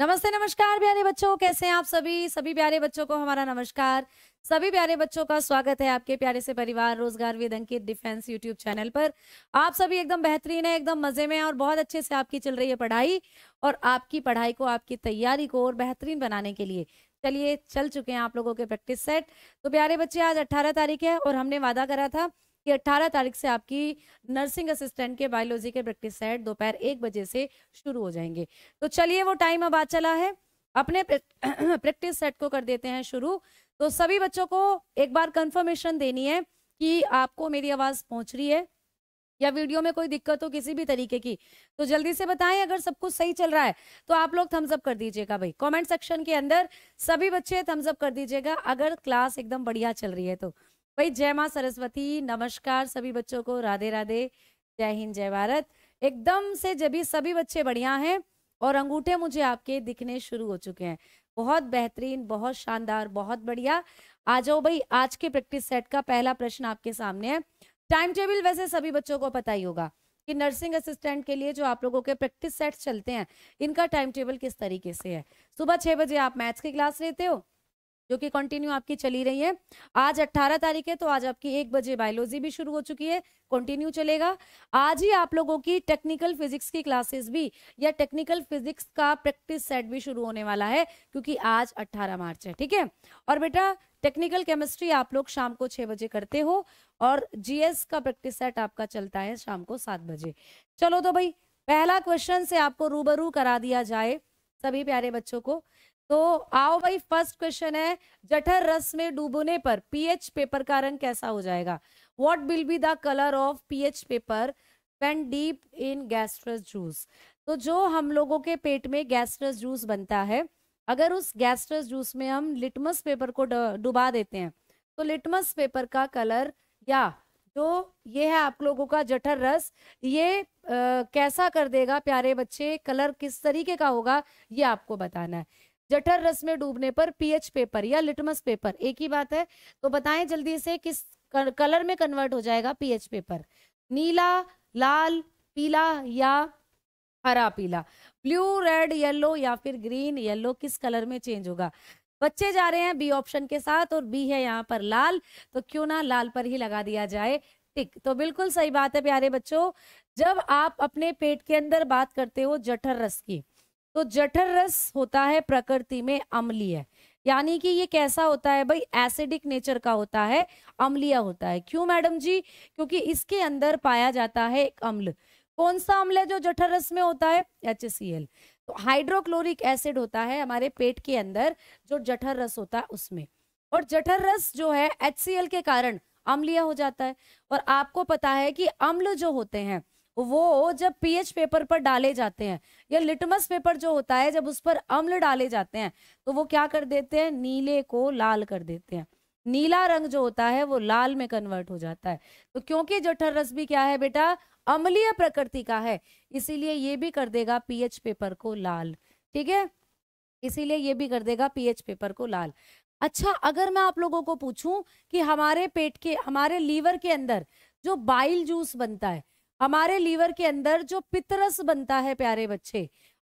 नमस्ते नमस्कार प्यारे बच्चों कैसे हैं आप सभी सभी प्यारे बच्चों को हमारा नमस्कार सभी प्यारे बच्चों का स्वागत है आपके प्यारे से परिवार Rojgar with Ankit defence YouTube channel पर आप सभी एकदम बेहतरीन है एकदम मजे में और बहुत अच्छे से आपकी चल रही है पढ़ाई और आपकी पढ़ाई को आपकी तैयारी को और बेहतरीन बनाने के लिए चलिए चल चुके हैं आप लोगों के प्रैक्टिस सेट तो प्यारे बच्चे आज अट्ठारह तारीख है और हमने वादा करा था कि 18 तारीख से आपकी नर्सिंग असिस्टेंट के बायोलॉजी के प्रैक्टिस सेट दोपहर एक बजे से शुरू हो जाएंगे तो चलिए वो टाइम अब आ चला है अपने प्रैक्टिस सेट को कर देते हैं शुरू तो सभी बच्चों को एक बार कंफर्मेशन देनी है कि आपको मेरी आवाज़ पहुंच रही है या वीडियो में कोई दिक्कत हो किसी भी तरीके की तो जल्दी से बताएं अगर सब कुछ सही चल रहा है तो आप लोग थम्स अप कर दीजिएगा भाई कमेंट सेक्शन के अंदर सभी बच्चे थम्स अप कर दीजिएगा अगर क्लास एकदम बढ़िया चल रही है तो भाई जय माँ सरस्वती नमस्कार सभी बच्चों को राधे राधे जय हिंद जय भारत एकदम से जब भी सभी बच्चे बढ़िया हैं और अंगूठे मुझे आपके दिखने शुरू हो चुके हैं बहुत बेहतरीन बहुत शानदार बहुत बढ़िया आ जाओ भाई आज के प्रैक्टिस सेट का पहला प्रश्न आपके सामने है टाइम टेबल वैसे सभी बच्चों को पता ही होगा कि नर्सिंग असिस्टेंट के लिए जो आप लोगों के प्रैक्टिस सेट्स चलते हैं इनका टाइम टेबल किस तरीके से है सुबह छह बजे आप मैथ्स की क्लास लेते हो जो कि कंटिन्यू आपकी चली रही है आज 18 तारीख है तो आज आपकी एक बजे बायोलॉजी भी शुरू हो चुकी है कंटिन्यू चलेगा आज ही आप लोगों की टेक्निकल फिजिक्स की क्लासेस भी या टेक्निकल फिजिक्स का प्रैक्टिस सेट भी शुरू होने वाला है क्योंकि आज 18 मार्च है ठीक है और बेटा टेक्निकल केमिस्ट्री आप लोग शाम को छह बजे करते हो और जीएस का प्रैक्टिस सेट आपका चलता है शाम को सात बजे चलो तो भाई पहला क्वेश्चन से आपको रूबरू करा दिया जाए सभी प्यारे बच्चों को तो आओ भाई फर्स्ट क्वेश्चन है जठर रस में डूबने पर पीएच पेपर का रंग कैसा हो जाएगा what will be the colour of pH paper when dip in gastric juice तो जो हम लोगों के पेट में गैस्ट्रस जूस बनता है अगर उस गैस्ट्रस जूस में हम लिटमस पेपर को डुबा देते हैं तो लिटमस पेपर का कलर या जो ये है आप लोगों का जठर रस ये आ, कैसा कर देगा प्यारे बच्चे कलर किस तरीके का होगा ये आपको बताना है जठर रस में डूबने पर पीएच पेपर या लिटमस पेपर एक ही बात है तो बताएं जल्दी से किस कलर में कन्वर्ट हो जाएगा पीएच पेपर नीला लाल पीला या हरा पीला ब्लू रेड येलो या फिर ग्रीन येलो किस कलर में चेंज होगा बच्चे जा रहे हैं बी ऑप्शन के साथ और बी है यहाँ पर लाल तो क्यों ना लाल पर ही लगा दिया जाए टिक तो बिल्कुल सही बात है प्यारे बच्चों जब आप अपने पेट के अंदर बात करते हो जठर रस की तो जठर रस होता है प्रकृति में अम्लीय यानी कि ये कैसा होता है भाई एसिडिक नेचर का होता है अम्लीय होता है क्यों मैडम जी क्योंकि इसके अंदर पाया जाता है एक अम्ल कौन सा अम्ल है जो जठर रस में होता है एच तो हाइड्रोक्लोरिक एसिड होता है हमारे पेट के अंदर जो जठर रस होता है उसमें और जठर रस जो है एच के कारण अम्लीय हो जाता है और आपको पता है कि अम्ल जो होते हैं वो जब पीएच पेपर पर डाले जाते हैं या लिटमस पेपर जो होता है जब उस पर अम्ल डाले जाते हैं तो वो क्या कर देते हैं नीले को लाल कर देते हैं नीला रंग जो होता है वो लाल में कन्वर्ट हो जाता है तो क्योंकि जठर रस भी क्या है बेटा अम्लीय प्रकृति का है इसीलिए ये भी कर देगा पीएच पेपर को लाल ठीक है इसीलिए ये भी कर देगा पीएच पेपर को लाल अच्छा अगर मैं आप लोगों को पूछूं कि हमारे पेट के हमारे लीवर के अंदर जो बाइल जूस बनता है हमारे लीवर के अंदर जो पितरस बनता है प्यारे बच्चे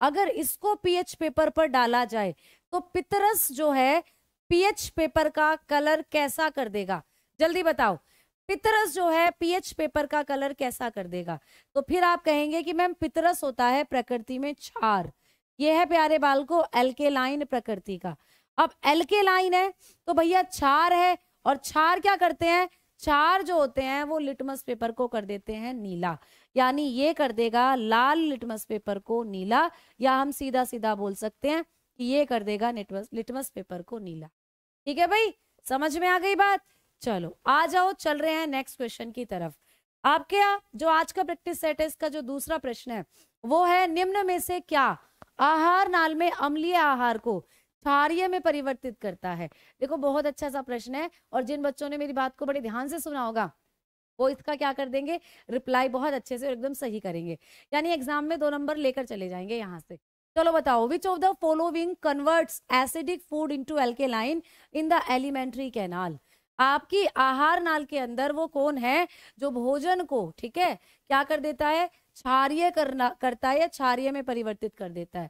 अगर इसको पीएच पेपर पर डाला जाए तो पितरस जो है पीएच पेपर का कलर कैसा कर देगा जल्दी बताओ पितरस जो है पीएच पेपर का कलर कैसा कर देगा तो फिर आप कहेंगे कि मैम पितरस होता है प्रकृति में छार यह है प्यारे बाल को एलके लाइन प्रकृति का अब एलके लाइन है तो भैया छार है और छार क्या करते हैं चार जो होते हैं वो लिटमस पेपर को कर देते हैं नीला यानी ये कर देगा लाल लिटमस पेपर को नीला या हम सीधा सीधा बोल सकते हैं कि ये कर देगा लिटमस लिटमस पेपर को नीला ठीक है भाई समझ में आ गई बात चलो आ जाओ चल रहे हैं नेक्स्ट क्वेश्चन की तरफ आपके यहाँ जो आज का प्रैक्टिस सेट है इसका जो दूसरा प्रश्न है वो है निम्न में से क्या आहार नाल में अम्लीय आहार को कार्य में परिवर्तित करता है देखो बहुत अच्छा सा प्रश्न है और जिन बच्चों ने मेरी बात को बड़े ध्यान से सुना होगा वो इसका क्या कर देंगे रिप्लाई बहुत अच्छे से एकदम सही करेंगे यानी एग्जाम में दो नंबर लेकर चले जाएंगे यहाँ से चलो बताओ which of the following converts acidic food into alkaline in the alimentary canal आपकी आहार नाल के अंदर वो कौन है जो भोजन को ठीक है क्या कर देता है क्षारिय करना करता है या क्षारिय में परिवर्तित कर देता है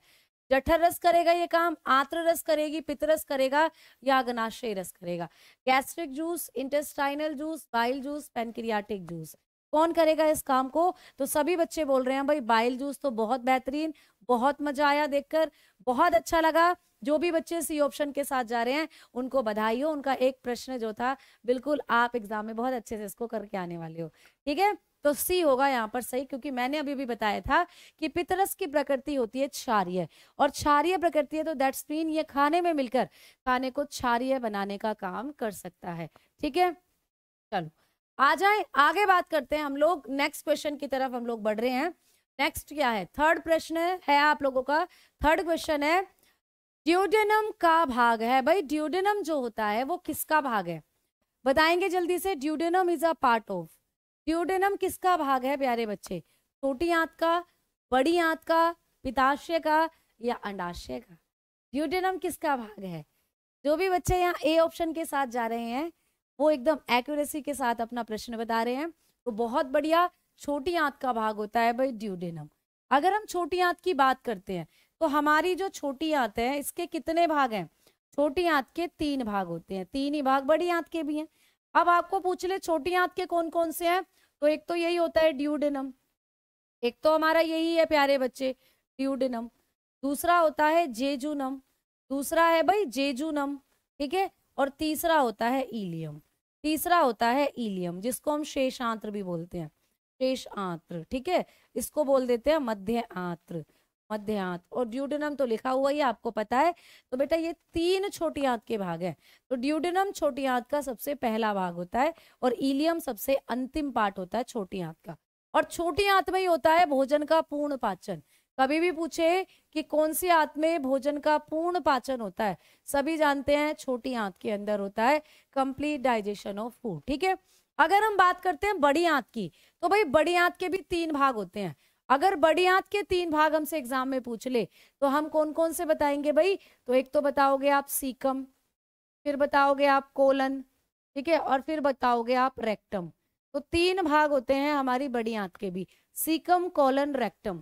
जठर रस करेगा ये काम आत्र रस करेगी पितरस करेगा या अग्नाशय रस करेगा gastric juice intestinal juice bile juice pancreatic juice कौन करेगा इस काम को तो सभी बच्चे बोल रहे हैं भाई बाइल जूस तो बहुत बेहतरीन बहुत मजा आया देखकर बहुत अच्छा लगा जो भी बच्चे सी ऑप्शन के साथ जा रहे हैं उनको बधाई हो उनका एक प्रश्न जो था बिल्कुल आप एग्जाम में बहुत अच्छे से इसको करके आने वाले हो ठीक है तो सी होगा यहाँ पर सही क्योंकि मैंने अभी भी बताया था कि पितरस की प्रकृति होती है क्षारिय और क्षारिय प्रकृति है तो दैट्स मीन ये खाने में मिलकर खाने को क्षारिय बनाने का काम कर सकता है ठीक है चलो आ जाए आगे बात करते हैं हम लोग नेक्स्ट क्वेश्चन की तरफ हम लोग बढ़ रहे हैं नेक्स्ट क्या है थर्ड प्रश्न है आप लोगों का थर्ड क्वेश्चन है ड्यूडेनम का भाग है भाई ड्यूडेनम जो होता है वो किसका भाग है बताएंगे जल्दी से duodenum is a part of duodenum किसका भाग है प्यारे बच्चे छोटी आंत का बड़ी आंत का पिताशय का या अंडाशय का ड्यूडेनम किसका भाग है जो भी बच्चे यहाँ ए ऑप्शन के साथ जा रहे हैं वो एकदम एक्यूरेसी के साथ अपना प्रश्न बता रहे हैं तो बहुत बढ़िया छोटी आंत का भाग होता है भाई ड्यूडेनम अगर हम छोटी आंत की बात करते हैं तो हमारी जो छोटी आंत है इसके कितने भाग हैं छोटी आंत के तीन भाग होते हैं तीन ही भाग बड़ी आंत के भी हैं अब आपको पूछ ले छोटी आंत के कौन कौन से हैं तो एक तो यही होता है ड्यूडिनम एक तो हमारा यही है प्यारे बच्चे ड्यूडिनम दूसरा होता है जेजूनम दूसरा है भाई जेजूनम ठीक है और तीसरा होता है ईलियम तीसरा होता है ईलियम जिसको हम शेषांत्र भी बोलते हैं शेष आंत्र ठीक है इसको बोल देते हैं मध्य आंत्र मध्य आंत और ड्यूडेनम तो लिखा हुआ ही आपको पता है तो बेटा ये तीन छोटी आंत के भाग है तो ड्यूडेनम छोटी आंत का सबसे पहला भाग होता है और इलियम सबसे अंतिम पार्ट होता है छोटी आंत का और छोटी आंत में ही होता है भोजन का पूर्ण पाचन कभी भी पूछे कि कौन सी आंत में भोजन का पूर्ण पाचन होता है सभी जानते हैं छोटी आंत के अंदर होता है कंप्लीट डाइजेशन ऑफ फूड ठीक है अगर हम बात करते हैं बड़ी आंत की तो भाई बड़ी आंत के भी तीन भाग होते हैं अगर बड़ी आंत के तीन भाग हमसे एग्जाम में पूछ ले तो हम कौन कौन से बताएंगे भाई तो एक तो बताओगे आप सीकम फिर बताओगे आप कोलन ठीक है और फिर बताओगे आप रेक्टम तो तीन भाग होते हैं हमारी बड़ी आंत के भी सीकम कोलन रेक्टम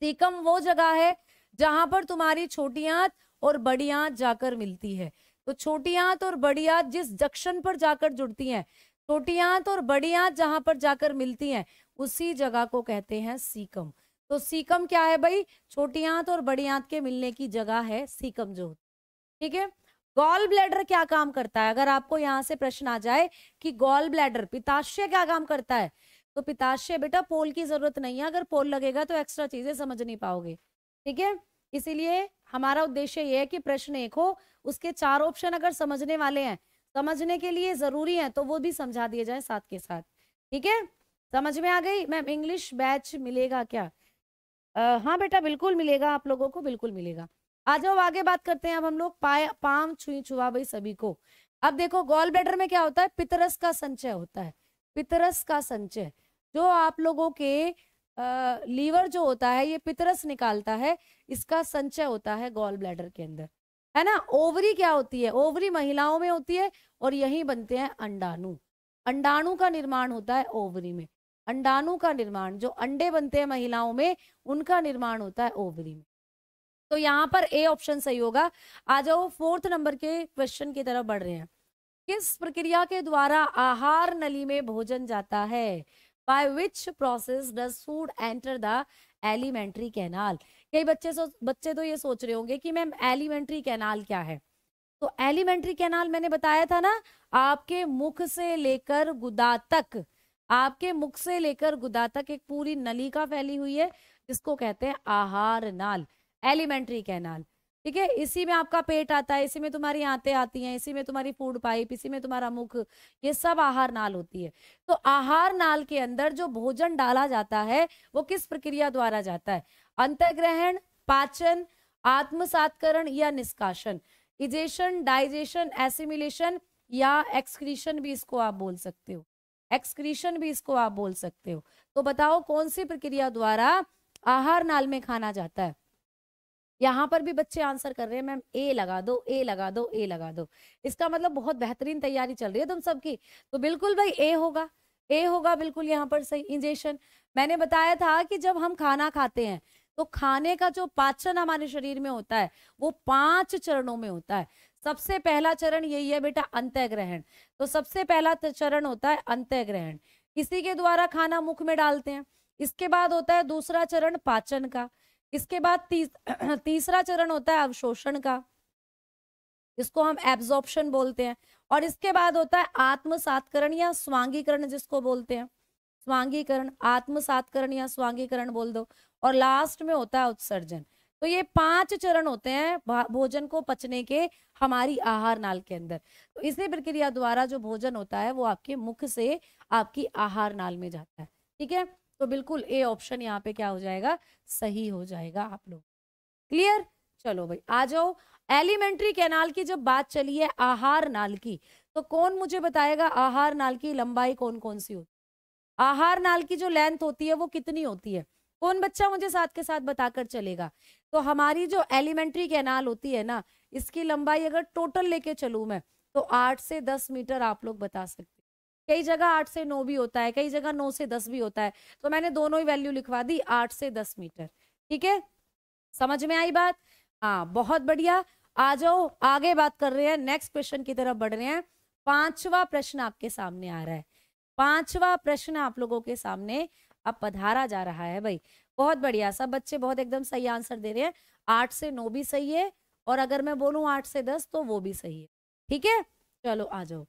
सीकम वो जगह है जहां पर तुम्हारी छोटी आंत और बड़ी आंत जाकर मिलती है तो छोटी आंत और बड़ी आंत जिस जक्शन पर जाकर जुड़ती हैं छोटी आंत और बड़ी आंत जहां पर जाकर मिलती हैं उसी जगह को कहते हैं सीकम तो सीकम क्या है भाई छोटी आंत और बड़ी आंत के मिलने की जगह है सीकम जो ठीक है गॉल ब्लैडर क्या काम करता है अगर आपको यहाँ से प्रश्न आ जाए कि गॉल ब्लैडर पिताशय क्या काम करता है तो पिताशय बेटा पोल की जरूरत नहीं है अगर पोल लगेगा तो एक्स्ट्रा चीजें समझ नहीं पाओगे ठीक है इसीलिए हमारा उद्देश्य यह है कि प्रश्न एक हो उसके चार ऑप्शन अगर समझने वाले हैं समझने के लिए जरूरी है तो वो भी समझा दिए जाए साथ के साथ ठीक है समझ में आ गई मैम इंग्लिश बैच मिलेगा क्या आ, हाँ बेटा बिल्कुल मिलेगा आप लोगों को बिल्कुल मिलेगा आ जाओ आगे बात करते हैं अब हम लोग पाए पाम छुई छुआ भाई सभी को अब देखो गॉल ब्लेडर में क्या होता है पितरस का संचय होता है पितरस का संचय जो आप लोगों के आ, लीवर जो होता है ये पितरस निकालता है इसका संचय होता है गॉल ब्लैडर के अंदर है ना ओवरी क्या होती है ओवरी महिलाओं में होती है और यही बनते हैं अंडाणु अंडाणु का निर्माण होता है ओवरी में अंडाणु का निर्माण जो अंडे बनते हैं महिलाओं में उनका निर्माण होता है ओवरी में तो यहाँ पर ए ऑप्शन सही होगा आ जाओ फोर्थ नंबर के क्वेश्चन की तरफ बढ़ रहे हैं किस प्रक्रिया के द्वारा आहार नली में भोजन जाता है by which process does food enter the alimentary canal कई बच्चे सो, बच्चे तो ये सोच रहे होंगे कि मैम एलिमेंट्री कैनाल क्या है तो एलिमेंट्री कैनाल मैंने बताया था ना आपके मुख से लेकर गुदा तक आपके मुख से लेकर गुदा तक एक पूरी नलिका फैली हुई है जिसको कहते हैं आहार नाल एलिमेंट्री कैनाल ठीक है इसी में आपका पेट आता है इसी में तुम्हारी आंतें आती हैं इसी में तुम्हारी फूड पाइप इसी में तुम्हारा मुख ये सब आहार नाल होती है तो आहार नाल के अंदर जो भोजन डाला जाता है वो किस प्रक्रिया द्वारा जाता है अंतग्रहण पाचन आत्मसातकरण या निष्काशन इजेशन डाइजेशन एसिमिलेशन या एक्सक्रीशन भी इसको आप बोल सकते हो एक्सक्रीशन भी इसको आप बोल सकते हो तो बताओ कौन सी प्रक्रिया द्वारा आहार नाल में खाना जाता है यहाँ पर भी बच्चे आंसर कर रहे हैं मैम ए लगा दो ए लगा दो ए लगा दो इसका मतलब बहुत बेहतरीन तैयारी चल रही है तुम सबकी तो बिल्कुल भाई ए होगा ए होगा बिल्कुल यहाँ पर सही इंजेक्शन मैंने बताया था कि जब हम खाना खाते हैं तो खाने का जो पाचन हमारे शरीर में होता है वो पांच चरणों में होता है सबसे पहला चरण यही है बेटा अंत ग्रहण तो सबसे पहला चरण होता है अंत ग्रहण इसी के द्वारा खाना मुख में डालते हैं इसके बाद होता है दूसरा चरण पाचन का इसके बाद तीस, तीसरा चरण होता है अवशोषण का इसको हम एब्जॉर्प्शन बोलते हैं और इसके बाद होता है आत्मसातकरण या स्वांगीकरण जिसको बोलते हैं स्वांगीकरण आत्मसातकरण या स्वांगीकरण बोल दो और लास्ट में होता है उत्सर्जन तो ये पांच चरण होते हैं भोजन को पचने के हमारी आहार नाल के अंदर तो इसी प्रक्रिया द्वारा जो भोजन होता है वो आपके मुख से आपकी आहार नाल में जाता है ठीक है तो बिल्कुल ए ऑप्शन यहाँ पे क्या हो जाएगा सही हो जाएगा आप लोग क्लियर चलो भाई आ जाओ एलिमेंट्री कैनाल की जब बात चली है आहार नाल की तो कौन मुझे बताएगा आहार नाल की लंबाई कौन कौन सी होती है आहार नाल की जो लेंथ होती है वो कितनी होती है कौन बच्चा मुझे साथ के साथ बताकर चलेगा तो हमारी जो एलिमेंट्री कैनाल होती है ना इसकी लंबाई अगर टोटल लेके चलू मैं तो आठ से दस मीटर आप लोग बता सकते कई जगह आठ से नौ भी होता है कई जगह नौ से दस भी होता है तो मैंने दोनों ही वैल्यू लिखवा दी आठ से दस मीटर ठीक है समझ में आई बात हाँ बहुत बढ़िया आ जाओ आगे बात कर रहे हैं नेक्स्ट क्वेश्चन की तरफ बढ़ रहे हैं पांचवा प्रश्न आपके सामने आ रहा है पांचवा प्रश्न आप लोगों के सामने अब पधारा जा रहा है भाई बहुत बढ़िया सब बच्चे बहुत एकदम सही आंसर दे रहे हैं आठ से नौ भी सही है और अगर मैं बोलूँ आठ से दस तो वो भी सही है ठीक है चलो आ जाओ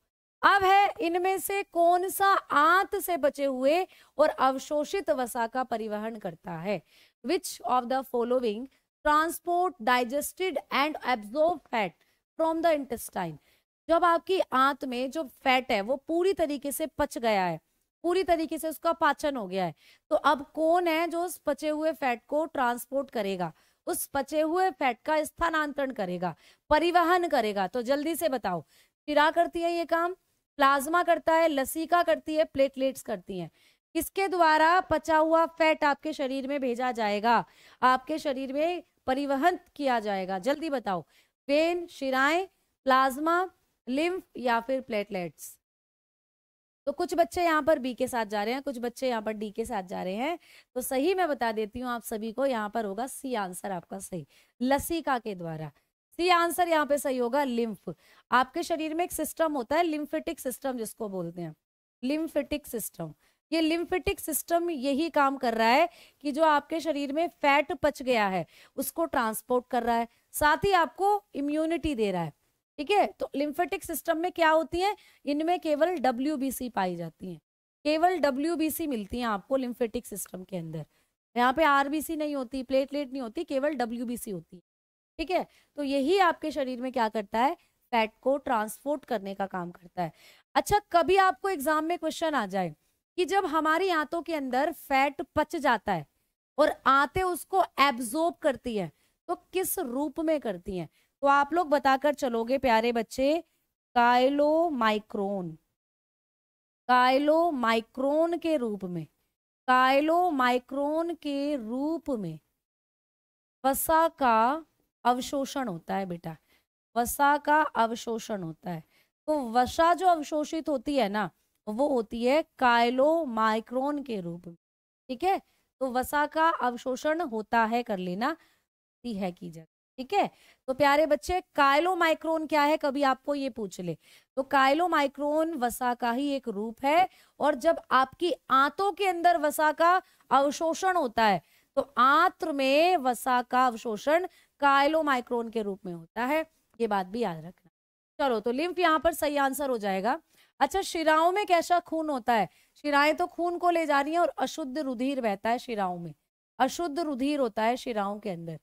अब है इनमें से कौन सा आंत से बचे हुए और अवशोषित वसा का परिवहन करता है which of the following transport digested and absorb fat from the intestine जब आपकी आंत में जो फैट है वो पूरी तरीके से पच गया है पूरी तरीके से उसका पाचन हो गया है तो अब कौन है जो उस पचे हुए फैट को ट्रांसपोर्ट करेगा उस पचे हुए फैट का स्थानांतरण करेगा परिवहन करेगा तो जल्दी से बताओ चिरा करती है ये काम प्लाज्मा करता है लसीका करती है प्लेटलेट्स करती हैं किसके द्वारा पचा हुआ फैट आपके शरीर में भेजा जाएगा आपके शरीर में परिवहन किया जाएगा जल्दी बताओ वेन शिराएं प्लाज्मा लिम्फ या फिर प्लेटलेट्स तो कुछ बच्चे यहाँ पर बी के साथ जा रहे हैं कुछ बच्चे यहाँ पर डी के साथ जा रहे हैं तो सही मैं बता देती हूँ आप सभी को यहाँ पर होगा सी आंसर आपका सही लसीका के द्वारा सी आंसर यहाँ पे सही होगा लिम्फ आपके शरीर में एक सिस्टम होता है लिम्फेटिक सिस्टम जिसको बोलते हैं लिम्फेटिक सिस्टम ये लिम्फेटिक सिस्टम यही काम कर रहा है कि जो आपके शरीर में फैट पच गया है उसको ट्रांसपोर्ट कर रहा है साथ ही आपको इम्यूनिटी दे रहा है ठीक है तो लिम्फेटिक सिस्टम में क्या होती है इनमें केवल डब्ल्यू पाई जाती है केवल डब्ल्यू मिलती है आपको लिम्फेटिक सिस्टम के अंदर यहाँ पे आरबीसी नहीं होती प्लेटलेट नहीं होती केवल डब्ल्यू होती है ठीक है तो यही आपके शरीर में क्या करता है फैट को ट्रांसपोर्ट करने का काम करता है अच्छा कभी आपको एग्जाम में क्वेश्चन आ जाए कि जब हमारी आंतों के अंदर फैट पच जाता है और आते उसको एब्जॉर्ब करती है तो किस रूप में करती हैं तो आप लोग बताकर चलोगे प्यारे बच्चे काइलो माइक्रोन काइलो माइक्रोन के रूप में काइलो माइक्रोन के रूप में वसा का अवशोषण होता है बेटा वसा का अवशोषण होता है तो वसा जो अवशोषित होती है ना वो होती है काइलो माइक्रोन के रूप में ठीक है तो वसा का अवशोषण होता है कर लेना है की जगह ठीक है तो प्यारे बच्चे कायलो माइक्रोन क्या है कभी आपको ये पूछ ले तो कायलो माइक्रोन वसा का ही एक रूप है और जब आपकी आंतों के अंदर वसा का अवशोषण होता है तो आंत्र में वसा का अवशोषण कायलो माइक्रोन के रूप में होता है ये बात भी याद रखना चलो तो लिम्फ यहाँ पर सही आंसर हो जाएगा अच्छा शिराओं में कैसा खून होता है शिराएं तो खून को ले जा रही है और अशुद्ध रुधिर बहता है शिराओं में अशुद्ध रुधिर होता है शिराओं के अंदर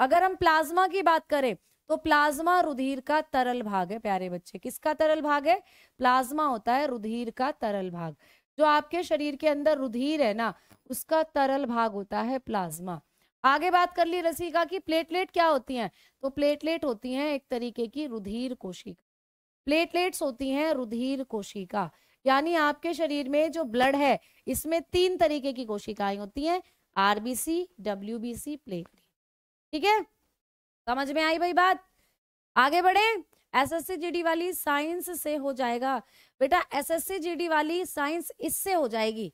अगर हम प्लाज्मा की बात करें तो प्लाज्मा रुधिर का तरल भाग है प्यारे बच्चे किसका तरल भाग है प्लाज्मा होता है रुधिर का तरल भाग जो आपके शरीर के अंदर रुधिर है ना उसका तरल भाग होता है प्लाज्मा आगे बात कर ली रसिका की प्लेटलेट क्या होती हैं तो प्लेटलेट होती हैं एक तरीके की रुधिर कोशिका प्लेटलेट्स होती हैं रुधिर कोशिका यानी आपके शरीर में जो ब्लड है इसमें तीन तरीके की कोशिकाएं होती हैं आरबीसी डब्ल्यूबीसी प्लेटलेट ठीक है समझ में आई भाई बात आगे बढ़े एसएससी जीडी वाली साइंस से हो जाएगा बेटा एसएससी जीडी वाली साइंस इससे हो जाएगी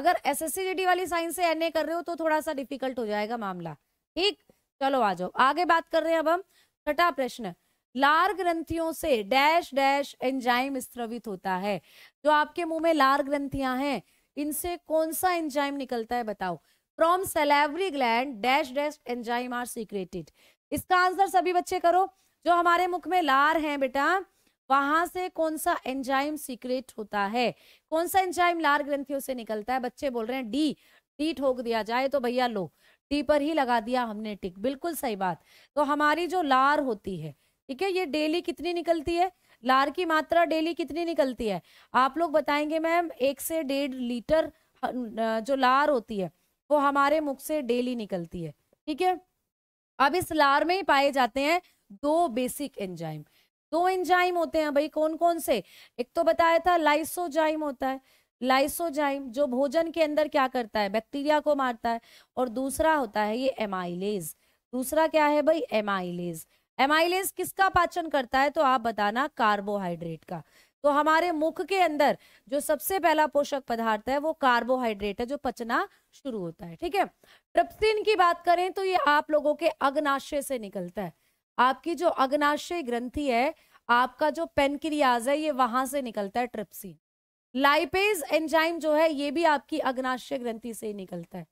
अगर एसएससी जीडी वाली साइंस से एनए कर रहे हो तो थोड़ा सा डिफिकल्ट हो जाएगा मामला ठीक चलो आ जाओ आगे बात कर रहे हैं अब हम छठा प्रश्न लार ग्रंथियों से डैश डैश एंजाइम स्त्रवित होता है जो आपके मुंह में लार ग्रंथियां हैं इनसे कौन सा एंजाइम निकलता है बताओ from salivary gland dash dash enzyme are secreted इसका आंसर सभी बच्चे करो जो हमारे मुख में लार है बेटा वहां से कौन सा एंजाइम सीक्रेट होता है कौन सा एंजाइम लार ग्रंथियों से निकलता है बच्चे बोल रहे हैं डी डी ठोक दिया जाए तो भैया लो टी पर ही लगा दिया हमने टिक बिल्कुल सही बात तो हमारी जो लार होती है ठीक है ये डेली कितनी निकलती है लार की मात्रा डेली कितनी निकलती है आप लोग बताएंगे मैम एक से डेढ़ लीटर जो लार होती है वो हमारे मुख से डेली निकलती है ठीक है अब इस लार में ही पाए जाते हैं दो बेसिक एंजाइम दो एंजाइम होते हैं भाई कौन कौन से एक तो बताया था लाइसोजाइम होता है लाइसोजाइम जो भोजन के अंदर क्या करता है बैक्टीरिया को मारता है और दूसरा होता है ये एमाइलेज दूसरा क्या है भाई एमाइलेज एमाइलेज किसका पाचन करता है तो आप बताना कार्बोहाइड्रेट का तो हमारे मुख के अंदर जो सबसे पहला पोषक पदार्थ है वो कार्बोहाइड्रेट है जो पचना शुरू होता है ठीक है ट्रिप्सिन की बात करें तो ये आप लोगों के अग्नाशय से निकलता है आपकी जो अग्नाशय ग्रंथि है आपका जो पेनक्रियाज है ये वहां से निकलता है ट्रिप्सिन लाइपेज एंजाइम जो है ये भी आपकी अग्नाशय ग्रंथि से निकलता है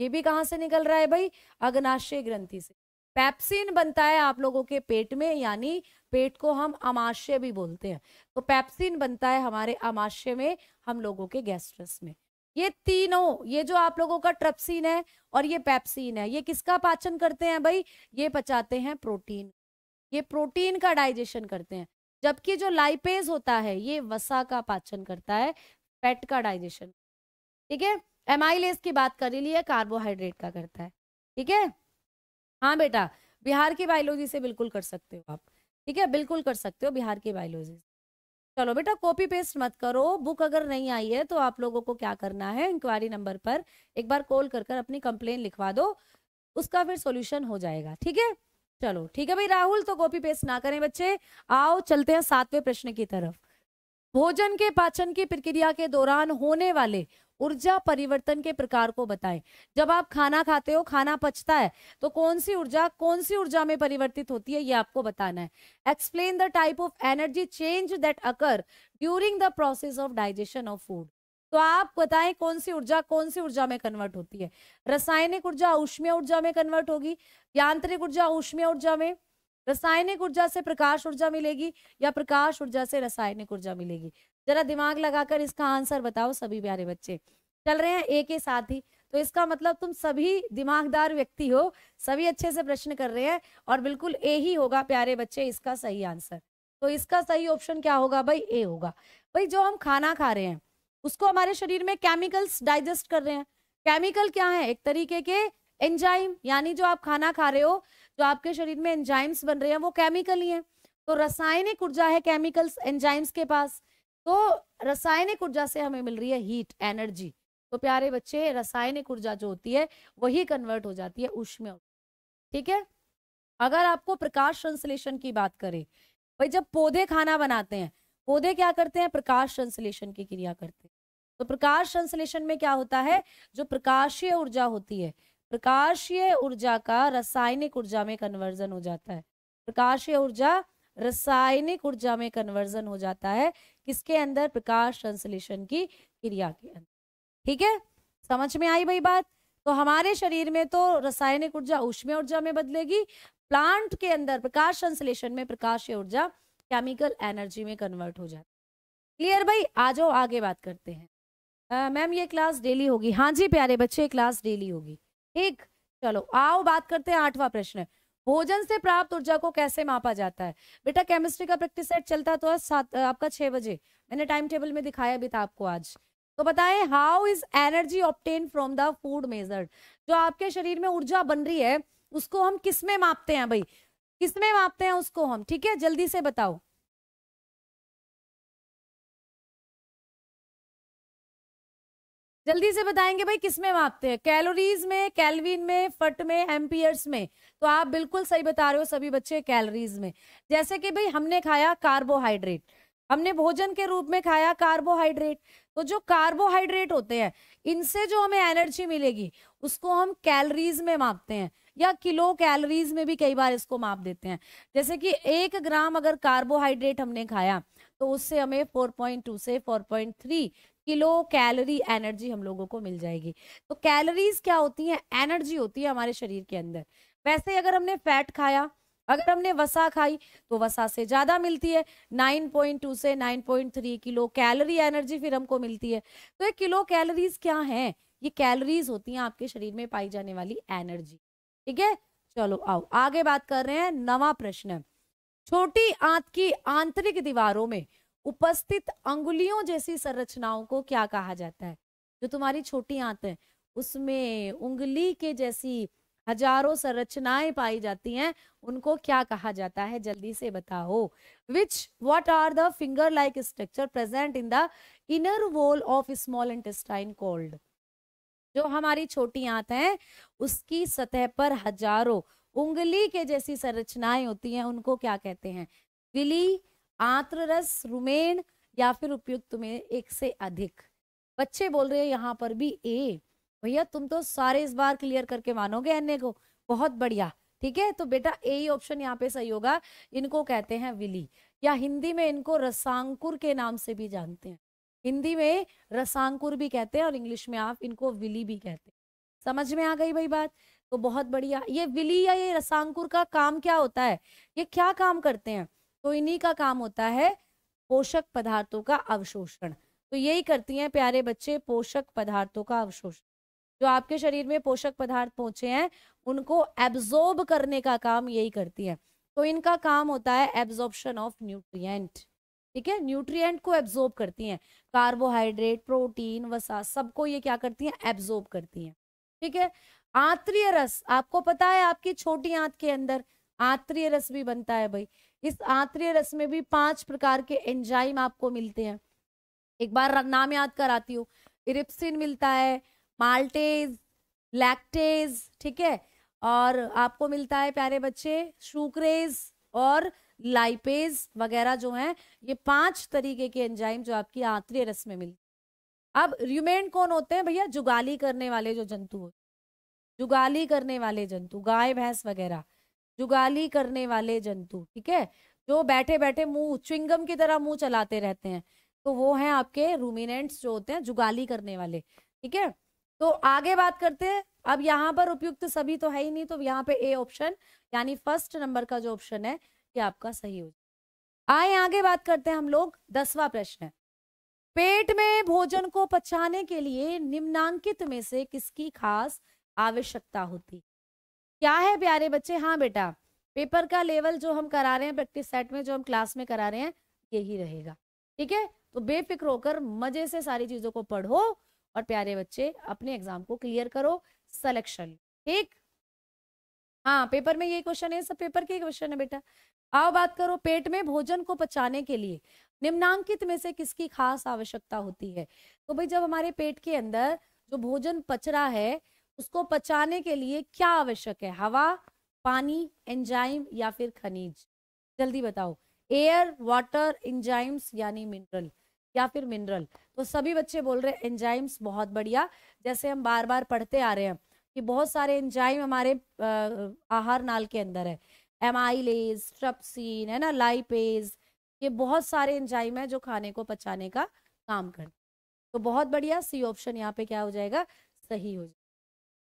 ये भी कहाँ से निकल रहा है भाई अग्नाशय ग्रंथि से पैप्सिन बनता है आप लोगों के पेट में यानी पेट को हम अमाशय भी बोलते हैं तो पैप्सिन बनता है हमारे अमाशय में हम लोगों के गैस्ट्रस में ये तीनों ये जो आप लोगों का ट्रप्सिन है और ये पैप्सिन है ये किसका पाचन करते हैं भाई ये पचाते हैं प्रोटीन ये प्रोटीन का डाइजेशन करते हैं जबकि जो लाइपेज होता है ये वसा का पाचन करता है फैट का डाइजेशन ठीक है एमाइलेज की बात कर ली है कार्बोहाइड्रेट का करता है ठीक है हाँ बेटा बिहार की बायोलॉजी से बिल्कुल कर सकते हो आप ठीक है बिल्कुल कर सकते हो बिहार की बायोलॉजी चलो बेटा कॉपी पेस्ट मत करो बुक अगर नहीं आई है तो आप लोगों को क्या करना है इंक्वायरी नंबर पर एक बार कॉल कर कर अपनी कंप्लेन लिखवा दो उसका फिर सॉल्यूशन हो जाएगा ठीक है चलो ठीक है भाई राहुल तो कॉपी पेस्ट ना करें बच्चे आओ चलते हैं सातवें प्रश्न की तरफ भोजन के पाचन की प्रक्रिया के दौरान होने वाले ऊर्जा परिवर्तन के प्रकार को बताएं जब आप खाना खाते हो खाना पचता है तो कौन सी ऊर्जा कौन सी ऊर्जा में परिवर्तित होती है ये आपको बताना है explain the type of energy change that occur during the process of digestion of food तो आप बताएं कौन सी ऊर्जा कौन सी ऊर्जा में कन्वर्ट होती है रासायनिक ऊर्जा उष्मीय ऊर्जा में कन्वर्ट होगी यांत्रिक ऊर्जा उष्मीय ऊर्जा में रासायनिक ऊर्जा से प्रकाश ऊर्जा मिलेगी या प्रकाश ऊर्जा से रासायनिक ऊर्जा मिलेगी जरा दिमाग लगाकर इसका आंसर बताओ सभी प्यारे बच्चे चल रहे हैं एक ही साथ ही तो इसका मतलब तुम सभी दिमागदार व्यक्ति हो सभी अच्छे से प्रश्न कर रहे हैं और बिल्कुल ए ही होगा प्यारे बच्चे इसका सही आंसर तो इसका सही ऑप्शन क्या होगा भाई ए होगा भाई जो हम खाना खा रहे हैं उसको हमारे शरीर में केमिकल्स डाइजेस्ट कर रहे हैं केमिकल क्या है एक तरीके के एंजाइम यानी जो आप खाना खा रहे हो जो आपके शरीर में एंजाइम्स बन रहे हैं वो केमिकल ही है तो रासायनिक ऊर्जा है केमिकल्स एंजाइम्स के पास तो रासायनिक ऊर्जा से हमें मिल रही है हीट एनर्जी तो प्यारे बच्चे रासायनिक ऊर्जा जो होती है वही कन्वर्ट हो जाती है उष्म ठीक है अगर आपको प्रकाश संश्लेषण की बात करें भाई जब पौधे खाना बनाते हैं पौधे क्या करते हैं प्रकाश संश्लेषण की क्रिया करते हैं तो प्रकाश संश्लेषण में क्या होता है जो प्रकाशीय ऊर्जा होती है प्रकाशीय ऊर्जा का रासायनिक ऊर्जा में कन्वर्जन हो जाता है प्रकाशीय ऊर्जा रासायनिक ऊर्जा में कन्वर्जन हो जाता है किसके अंदर प्रकाश संश्लेषण की क्रिया के अंदर ठीक है समझ में आई भाई बात तो हमारे शरीर में तो रासायनिक ऊर्जा उष्मीय ऊर्जा में बदलेगी प्लांट के अंदर प्रकाश संश्लेषण में प्रकाश ऊर्जा केमिकल एनर्जी में कन्वर्ट हो जाती क्लियर भाई आ जाओ आगे बात करते हैं मैम ये क्लास डेली होगी हाँ जी प्यारे बच्चे क्लास डेली होगी ठीक चलो आओ बात करते हैं आठवां प्रश्न भोजन से प्राप्त ऊर्जा को कैसे मापा जाता है बेटा केमिस्ट्री का प्रैक्टिस सेट चलता तो सात आपका छह बजे मैंने टाइम टेबल में दिखाया भी था आपको आज तो बताएं how is energy obtained from the food measured जो आपके शरीर में ऊर्जा बन रही है उसको हम किसमें मापते हैं भाई किसमें मापते हैं उसको हम ठीक है जल्दी से बताओ जल्दी से बताएंगे भाई किसमें मापते हैं कैलोरीज में कैलविन में फट में एम्पियर्स में तो आप बिल्कुल सही बता रहे हो सभी बच्चे कैलोरीज में जैसे कि भाई हमने खाया कार्बोहाइड्रेट हमने भोजन के रूप में खाया कार्बोहाइड्रेट तो जो कार्बोहाइड्रेट होते हैं इनसे जो हमें एनर्जी मिलेगी उसको हम कैलरीज में मापते हैं या किलो कैलरीज में भी कई बार इसको माप देते हैं जैसे कि एक ग्राम अगर कार्बोहाइड्रेट हमने खाया तो उससे हमें 4.2 से 4.3 किलो कैलोरी एनर्जी हम लोगों को मिल जाएगी तो कैलोरीज क्या होती है एनर्जी होती है हमारे शरीर के अंदर वैसे अगर हमने फैट खाया अगर हमने वसा खाई तो वसा से ज़्यादा मिलती है 9.2 से 9.3 किलो कैलोरी एनर्जी फिर हमको मिलती है तो ये किलो कैलोरीज क्या हैं ये कैलोरीज होती हैं आपके शरीर में पाई जाने वाली एनर्जी ठीक है चलो आओ आगे बात कर रहे हैं नवा प्रश्न छोटी आंत की आंतरिक दीवारों में उपस्थित अंगुलियों जैसी संरचनाओं को क्या कहा जाता है जो तुम्हारी छोटी आंत है उसमें उंगली के जैसी हजारों संरचनाएं पाई जाती हैं उनको क्या कहा जाता है जल्दी से बताओ which what are the finger like structure present in the inner wall of small intestine called जो हमारी छोटी आंत है उसकी सतह पर हजारों उंगली के जैसी संरचनाएं होती हैं उनको क्या कहते हैं विली आंत्र रस रुमेण या फिर उपयुक्त में एक से अधिक बच्चे बोल रहे हैं यहाँ पर भी ए भैया तुम तो सारे इस बार क्लियर करके मानोगे अन्य को बहुत बढ़िया ठीक है तो बेटा ए ही ऑप्शन यहाँ पे सही होगा इनको कहते हैं विली या हिंदी में इनको रसांकुर के नाम से भी जानते हैं हिंदी में रसांकुर भी कहते हैं और इंग्लिश में आप इनको विली भी कहते हैं समझ में आ गई भाई बात तो बहुत बढ़िया ये विली या ये रसांकुर का काम क्या होता है ये क्या काम करते हैं तो इन्हीं का काम होता है पोषक पदार्थों का अवशोषण तो यही करती हैं प्यारे बच्चे पोषक पदार्थों का अवशोषण जो आपके शरीर में पोषक पदार्थ पहुंचे हैं उनको एब्जॉर्ब करने का काम यही करती हैं तो इनका काम होता है एब्जॉर्बशन ऑफ न्यूट्रिएंट ठीक है न्यूट्रिएंट को एब्जॉर्ब करती हैं कार्बोहाइड्रेट प्रोटीन वसा सबको ये क्या करती हैं एब्जॉर्ब करती हैं ठीक है आंत्रिय रस आपको पता है आपकी छोटी आंत के अंदर आंत्रिय रस भी बनता है भाई इस आंत्रिय रस में भी पांच प्रकार के एंजाइम आपको मिलते हैं एक बार नाम याद कराती हूँ इरिप्सिन मिलता है माल्टेज लैक्टेज ठीक है और आपको मिलता है प्यारे बच्चे शुक्रेज और लाइपेज वगैरह जो हैं ये पांच तरीके के एंजाइम जो आपकी आंतरीय रस में मिलते अब र्यूमेन कौन होते हैं भैया जुगाली करने वाले जो जंतु होते जुगाली करने वाले जंतु गाय भैंस वगैरह जुगाली करने वाले जंतु ठीक है जो बैठे बैठे मुंह चुंगम की तरह मुंह चलाते रहते हैं तो वो हैं आपके रूमिनेंट्स जो होते हैं जुगाली करने वाले ठीक है तो आगे बात करते हैं अब यहाँ पर उपयुक्त सभी तो है ही नहीं तो यहाँ पे ए ऑप्शन यानी फर्स्ट नंबर का जो ऑप्शन है ये आपका सही हो आए आगे बात करते हैं हम लोग दसवा प्रश्न पेट में भोजन को पचाने के लिए निम्नांकित में से किसकी खास आवश्यकता होती क्या है प्यारे बच्चे हाँ बेटा पेपर का लेवल जो हम करा रहे हैं प्रैक्टिस सेट में जो हम क्लास में करा रहे हैं यही रहेगा ठीक है तो बेफिक्र होकर मजे से सारी चीजों को पढ़ो और प्यारे बच्चे अपने एग्जाम को क्लियर करो सिलेक्शन ठीक हाँ पेपर में यही क्वेश्चन है सब पेपर के क्वेश्चन है बेटा आओ बात करो पेट में भोजन को पचाने के लिए निम्नांकित में से किसकी खास आवश्यकता होती है तो भाई जब हमारे पेट के अंदर जो भोजन पच रहा है उसको पचाने के लिए क्या आवश्यक है हवा पानी एंजाइम या फिर खनिज जल्दी बताओ एयर वाटर एंजाइम्स यानी मिनरल या फिर मिनरल तो सभी बच्चे बोल रहे हैं एंजाइम्स बहुत बढ़िया जैसे हम बार बार पढ़ते आ रहे हैं कि बहुत सारे एंजाइम हमारे आहार नाल के अंदर है एमाइलेज ट्रपसिन है ना लाइपेज ये बहुत सारे एंजाइम है जो खाने को पचाने का काम करते तो बहुत बढ़िया सी ऑप्शन यहाँ पे क्या हो जाएगा सही हो जाएगा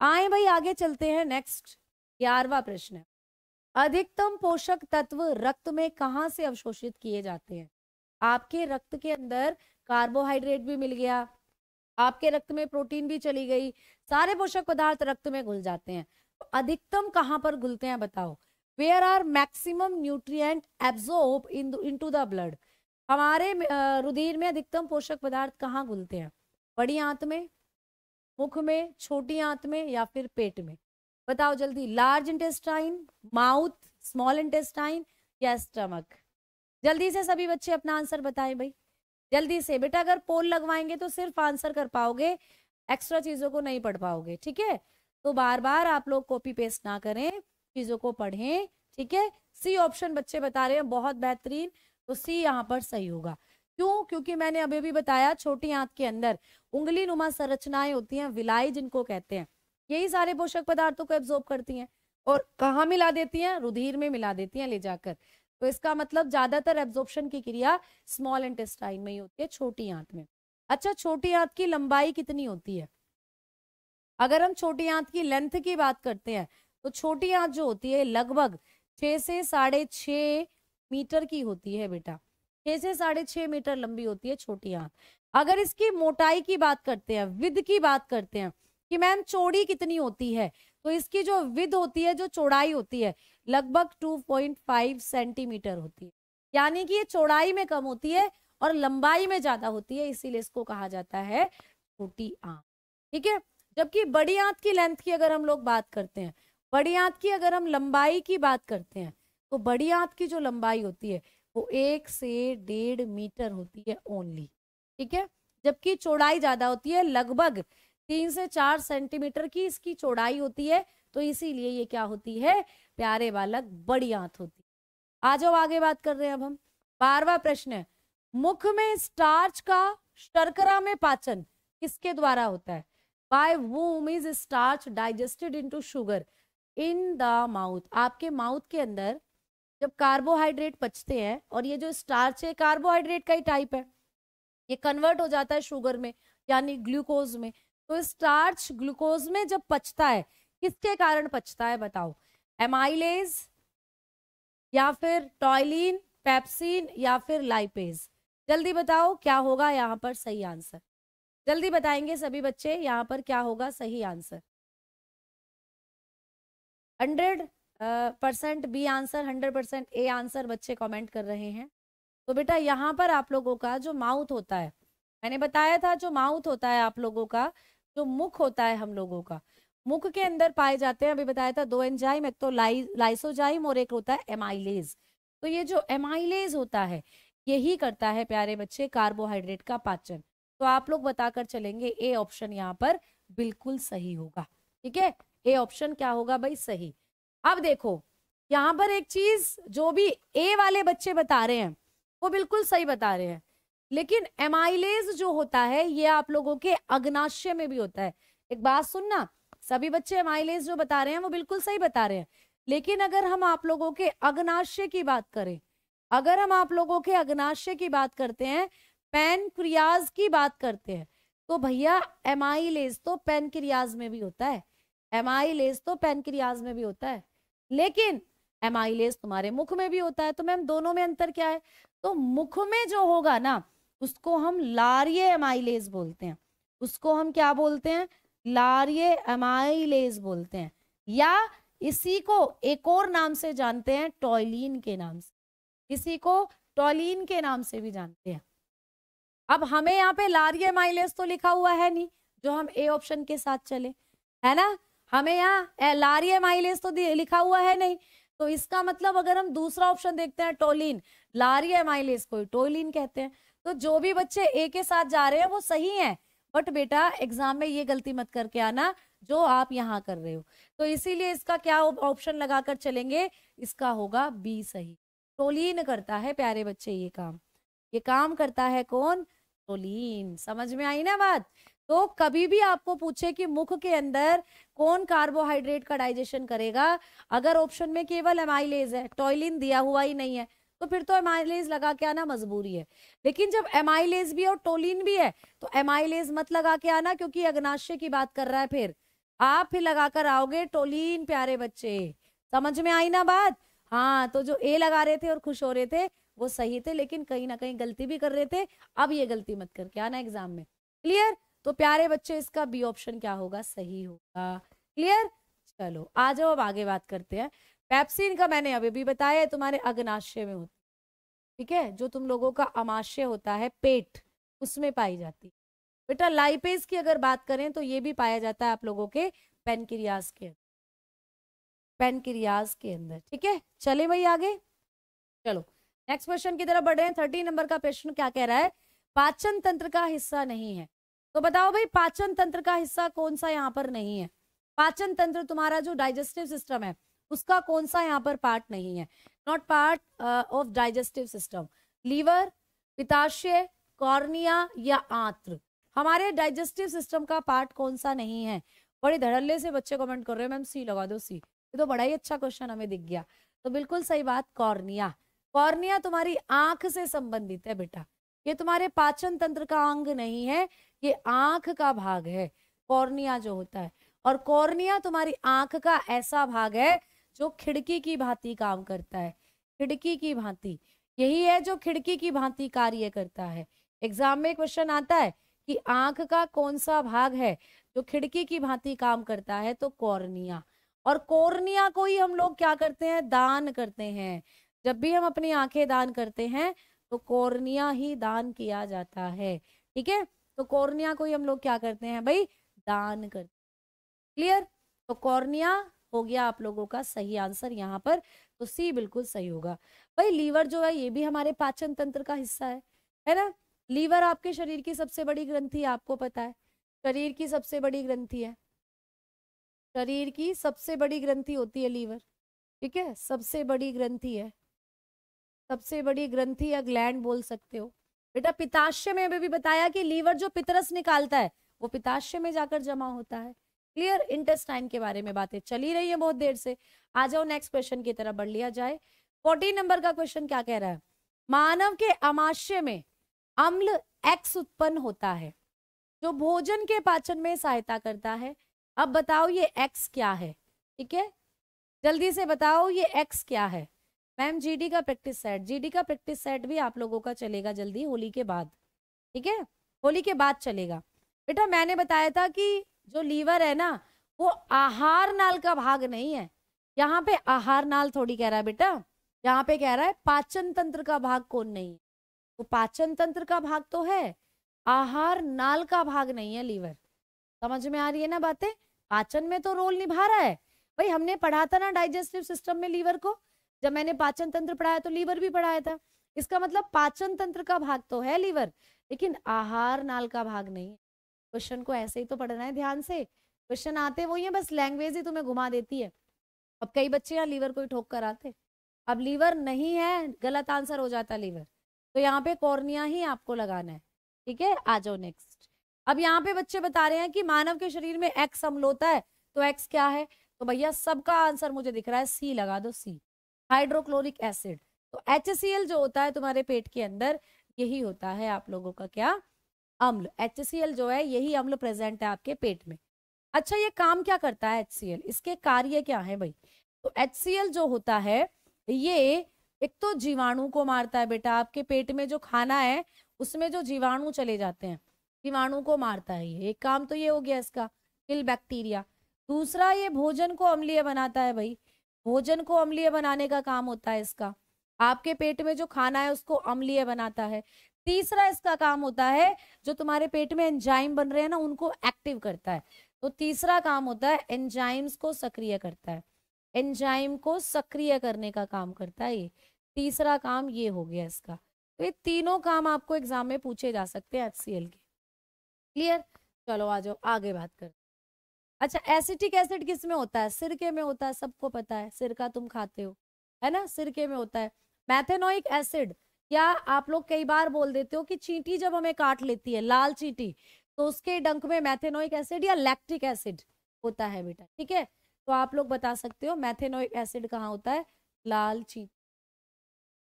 आए भाई आगे चलते हैं नेक्स्ट ग्यारहवा प्रश्न अधिकतम पोषक तत्व रक्त में कहाँ से अवशोषित किए जाते हैं आपके रक्त के अंदर कार्बोहाइड्रेट भी मिल गया आपके रक्त में प्रोटीन भी चली गई सारे पोषक पदार्थ रक्त में घुल जाते हैं तो अधिकतम कहाँ पर घुलते हैं बताओ where are maximum nutrient absorb in into the blood हमारे रुधिर में अधिकतम पोषक पदार्थ कहाँ घुलते हैं बड़ी आंत में मुख में छोटी आंत में या फिर पेट में बताओ जल्दी large intestine mouth small intestine या स्टमक जल्दी से सभी बच्चे अपना आंसर बताएं भाई जल्दी से बेटा अगर पोल लगवाएंगे तो सिर्फ आंसर कर पाओगे एक्स्ट्रा चीजों को नहीं पढ़ पाओगे ठीक है तो बार बार आप लोग कॉपी पेस्ट ना करें चीजों को पढ़ें ठीक है सी ऑप्शन बच्चे बता रहे हैं बहुत बेहतरीन तो सी यहाँ पर सही होगा क्यों क्योंकि मैंने अभी भी बताया छोटी आंत के अंदर उंगली नुमा संरचनाएं होती हैं विलाई जिनको कहते हैं यही सारे पोषक पदार्थों को एब्जॉर्ब करती हैं और कहाँ मिला देती हैं रुधिर में मिला देती हैं ले जाकर तो इसका मतलब ज्यादातर एब्जॉर्प्शन की क्रिया स्मॉल इंटेस्टाइन में ही होती है छोटी आंत में अच्छा छोटी आंत की लंबाई कितनी होती है अगर हम छोटी आंत की लेंथ की बात करते हैं तो छोटी आंत जो होती है लगभग छह से साढ़े छः मीटर की होती है बेटा छह से साढ़े छह मीटर लंबी होती है छोटी आंख अगर इसकी मोटाई की बात करते हैं विद की बात करते हैं कि मैम चौड़ी कितनी होती है तो इसकी जो विद होती है जो चौड़ाई होती है लगभग 2.5 सेंटीमीटर होती है यानी कि ये चौड़ाई में कम होती है और लंबाई में ज्यादा होती है इसीलिए इसको कहा जाता है छोटी आंख ठीक है जबकि बड़ी आंत की लेंथ की अगर हम लोग बात करते हैं बड़ी आंत की अगर हम लंबाई की बात करते हैं तो बड़ी आंत की जो लंबाई होती है वो एक से डेढ़ मीटर होती है ओनली ठीक है जबकि चौड़ाई ज्यादा होती है लगभग तीन से चार सेंटीमीटर की इसकी चौड़ाई होती है तो इसीलिए ये क्या होती है प्यारे बालक बड़ी आंत होती है आ जाओ आगे बात कर रहे हैं अब हम बारवा प्रश्न है मुख में स्टार्च का शर्करा में पाचन किसके द्वारा होता है by whom is starch digested into sugar in the mouth आपके माउथ के अंदर जब कार्बोहाइड्रेट पचते हैं और ये जो स्टार्च है कार्बोहाइड्रेट का ही टाइप है ये कन्वर्ट हो जाता है शुगर में यानी ग्लूकोज में तो स्टार्च ग्लूकोज में जब पचता है किसके कारण पचता है बताओ एमाइलेज या फिर टॉयलिन पेप्सिन या फिर लाइपेज जल्दी बताओ क्या होगा यहाँ पर सही आंसर जल्दी बताएंगे सभी बच्चे यहाँ पर क्या होगा सही answer hundred percent B answer hundred percent A answer बच्चे कमेंट कर रहे हैं तो बेटा यहाँ पर आप लोगों का जो माउथ होता है मैंने बताया था जो माउथ होता है आप लोगों का जो मुख होता है हम लोगों का मुख के अंदर पाए जाते हैं अभी बताया था दो एंजाइम एक तो लाई लाइसोजाइम और एक होता है एमाइलेज तो ये जो एमाइलेज होता है यही करता है प्यारे बच्चे कार्बोहाइड्रेट का पाचन तो आप लोग बताकर चलेंगे ए ऑप्शन यहाँ पर बिल्कुल सही होगा ठीक है ए ऑप्शन क्या होगा भाई सही अब देखो यहाँ पर एक चीज जो भी ए वाले बच्चे बता रहे हैं वो बिल्कुल सही बता रहे हैं लेकिन एमाइलेज जो होता है ये आप लोगों के अग्नाशय में भी होता है एक बात सुनना सभी बच्चे एमाइलेज जो बता रहे हैं वो बिल्कुल सही बता रहे हैं लेकिन अगर हम आप लोगों के अग्नाशय की बात करें अगर हम आप लोगों के अग्नाशय की बात करते हैं पेन क्रियाज की बात करते हैं तो भैया एमाइलेज तो पेन क्रियाज में भी होता है एमाइलेज तो पेन क्रियाज में भी होता है लेकिन एमाइलेज तुम्हारे मुख में भी होता है तो मैम दोनों में अंतर क्या है तो मुख में जो होगा ना उसको हम लारिये एमाइलेज बोलते हैं उसको हम क्या बोलते हैं लारिये एमाइलेज बोलते हैं या इसी को एक और नाम से जानते हैं टॉयलिन के नाम से इसी को टॉयलिन के नाम से भी जानते हैं अब हमें यहाँ पे लारिये माइलेज तो लिखा हुआ है नहीं जो हम ए ऑप्शन के साथ चले है ना हमें यहाँ ए माइलेज तो लिखा हुआ है नहीं तो इसका मतलब अगर हम दूसरा ऑप्शन देखते हैं टोलिन लारिय माइलेज को टोलिन कहते हैं तो जो भी बच्चे ए के साथ जा रहे हैं वो सही हैं बट बेटा एग्जाम में ये गलती मत करके आना जो आप यहाँ कर रहे हो तो इसीलिए इसका क्या ऑप्शन लगाकर चलेंगे इसका होगा बी सही टोलिन करता है प्यारे बच्चे ये काम ये काम करता है कौन टोलिन समझ में आई ना बात तो कभी भी आपको पूछे कि मुख के अंदर कौन कार्बोहाइड्रेट का डाइजेशन करेगा अगर ऑप्शन में केवल एमाइलेज है टॉयलिन दिया हुआ ही नहीं है तो फिर तो एमाइलेज लगा के आना मजबूरी है लेकिन जब एमाइलेज भी और टोलिन भी है तो एमाइलेज मत लगा के आना क्योंकि अग्नाशय की बात कर रहा है फिर आप फिर लगाकर आओगे टोलिन प्यारे बच्चे समझ में आई ना बात हाँ तो जो ए लगा रहे थे और खुश हो रहे थे वो सही थे लेकिन कहीं ना कहीं गलती भी कर रहे थे अब ये गलती मत करके आना एग्जाम में क्लियर तो प्यारे बच्चे इसका बी ऑप्शन क्या होगा सही होगा क्लियर चलो आ जाओ अब आगे बात करते हैं पैप्सिन का मैंने अभी भी बताया तुम्हारे अग्नाशय में होती ठीक है जो तुम लोगों का अमाशय होता है पेट उसमें पाई जाती है बेटा लाइपेज की अगर बात करें तो ये भी पाया जाता है आप लोगों के पेनक्रियाज के अंदर पेनक्रियाज के अंदर ठीक है चले भाई आगे चलो नेक्स्ट क्वेश्चन की तरफ बढ़ रहे हैं थर्टी नंबर का प्रश्न क्या कह रहा है पाचन तंत्र का हिस्सा नहीं है तो बताओ भाई पाचन तंत्र का हिस्सा कौन सा यहाँ पर नहीं है पाचन तंत्र तुम्हारा जो डाइजेस्टिव सिस्टम है उसका कौन सा यहाँ पर पार्ट नहीं है not part of digestive system liver पिताशय कॉर्निया या आंत्र हमारे डाइजेस्टिव सिस्टम का पार्ट कौन सा नहीं है बड़े धड़ल्ले से बच्चे कमेंट कर रहे हैं मैम सी लगा दो सी ये तो बड़ा ही अच्छा क्वेश्चन हमें दिख गया तो बिल्कुल सही बात कॉर्निया कॉर्निया तुम्हारी आंख से संबंधित है बेटा ये तुम्हारे पाचन तंत्र का अंग नहीं है ये आंख का भाग है कॉर्निया जो होता है और कॉर्निया तुम्हारी आंख का ऐसा भाग है जो खिड़की की भांति काम करता है खिड़की की भांति यही है जो खिड़की की भांति कार्य करता है एग्जाम में क्वेश्चन आता है कि आंख का कौन सा भाग है जो खिड़की की भांति काम करता है तो कॉर्निया और कॉर्निया को ही हम लोग क्या करते हैं दान करते हैं जब भी हम अपनी आंखें दान करते हैं तो कॉर्निया ही दान किया जाता है ठीक है तो कॉर्निया को ही हम लोग क्या करते हैं भाई दान करते क्लियर तो कॉर्निया हो गया आप लोगों का सही आंसर यहाँ पर तो सी बिल्कुल सही होगा भाई लीवर जो है ये भी हमारे पाचन तंत्र का हिस्सा है है ना लीवर आपके शरीर की सबसे बड़ी ग्रंथि आपको पता है शरीर की सबसे बड़ी ग्रंथि है शरीर की सबसे बड़ी ग्रंथि होती है लीवर ठीक है सबसे बड़ी ग्रंथि है सबसे बड़ी ग्रंथि या ग्लैंड बोल सकते हो बेटा पिताश्य में अभी भी बताया कि लीवर जो पितरस निकालता है वो पिताश्य में जाकर जमा होता है क्लियर इंटेस्टाइन के बारे में बातें चली रही है बहुत देर से आ जाओ नेक्स्ट क्वेश्चन की तरफ बढ़ लिया जाए फोर्टीन नंबर का क्वेश्चन क्या कह रहा है मानव के अमाशय में अम्ल एक्स उत्पन्न होता है जो भोजन के पाचन में सहायता करता है अब बताओ ये एक्स क्या है ठीक है जल्दी से बताओ ये एक्स क्या है मैम जीडी का प्रैक्टिस सेट जीडी का प्रैक्टिस सेट भी आप लोगों का चलेगा जल्दी होली के बाद ठीक है होली के बाद चलेगा बेटा मैंने बताया था कि जो लीवर है ना वो आहार नाल का भाग नहीं है यहाँ पे आहार नाल थोड़ी कह रहा है बेटा यहाँ पे कह रहा है पाचन तंत्र का भाग कौन नहीं है वो तो पाचन तंत्र का भाग तो है आहार नाल का भाग नहीं है लीवर समझ में आ रही है ना बातें पाचन में तो रोल निभा रहा है भाई हमने पढ़ा था ना डाइजेस्टिव सिस्टम में लीवर को जब मैंने पाचन तंत्र पढ़ाया तो लीवर भी पढ़ाया था इसका मतलब पाचन तंत्र का भाग तो है लीवर लेकिन आहार नाल का भाग नहीं है क्वेश्चन को ऐसे ही तो पढ़ना है ध्यान से क्वेश्चन आते वही है बस लैंग्वेज ही तुम्हें घुमा देती है अब कई बच्चे यहाँ लीवर को ही ठोक कर आते अब लीवर नहीं है गलत आंसर हो जाता लीवर तो यहाँ पे कॉर्निया ही आपको लगाना है ठीक है आ जाओ नेक्स्ट अब यहाँ पे बच्चे बता रहे हैं कि मानव के शरीर में एक्स अम्ल होता है तो एक्स क्या है तो भैया सबका आंसर मुझे दिख रहा है सी लगा दो सी हाइड्रोक्लोरिक एसिड तो एच जो होता है तुम्हारे पेट के अंदर यही होता है आप लोगों का क्या अम्ल एच जो है यही अम्ल प्रेजेंट है आपके पेट में अच्छा ये काम क्या करता है एच इसके कार्य क्या है भाई तो एच जो होता है ये एक तो जीवाणु को मारता है बेटा आपके पेट में जो खाना है उसमें जो जीवाणु चले जाते हैं जीवाणु को मारता है ये एक काम तो ये हो गया इसका किल बैक्टीरिया दूसरा ये भोजन को अम्लीय बनाता है भाई भोजन को अम्लीय बनाने का काम होता है इसका आपके पेट में जो खाना है उसको अम्लीय बनाता है तीसरा इसका काम होता है जो तुम्हारे पेट में एंजाइम बन रहे हैं ना उनको एक्टिव करता है तो तीसरा काम होता है एंजाइम्स को सक्रिय करता है एंजाइम को सक्रिय करने का काम करता है ये तीसरा काम ये हो गया इसका तो ये तीनों काम आपको एग्जाम में पूछे जा सकते हैं एच के क्लियर चलो आ जाओ आगे बात करते अच्छा एसिटिक एसिड किस में होता है सिरके में होता है सबको पता है सिरका तुम खाते हो है ना सिरके में होता है मैथेनोइक एसिड या आप लोग कई बार बोल देते हो कि चींटी जब हमें काट लेती है लाल चींटी तो उसके डंक में मैथेनोइक एसिड या लैक्टिक एसिड होता है बेटा ठीक है तो आप लोग बता सकते हो मैथेनोइक एसिड कहाँ होता है लाल चींटी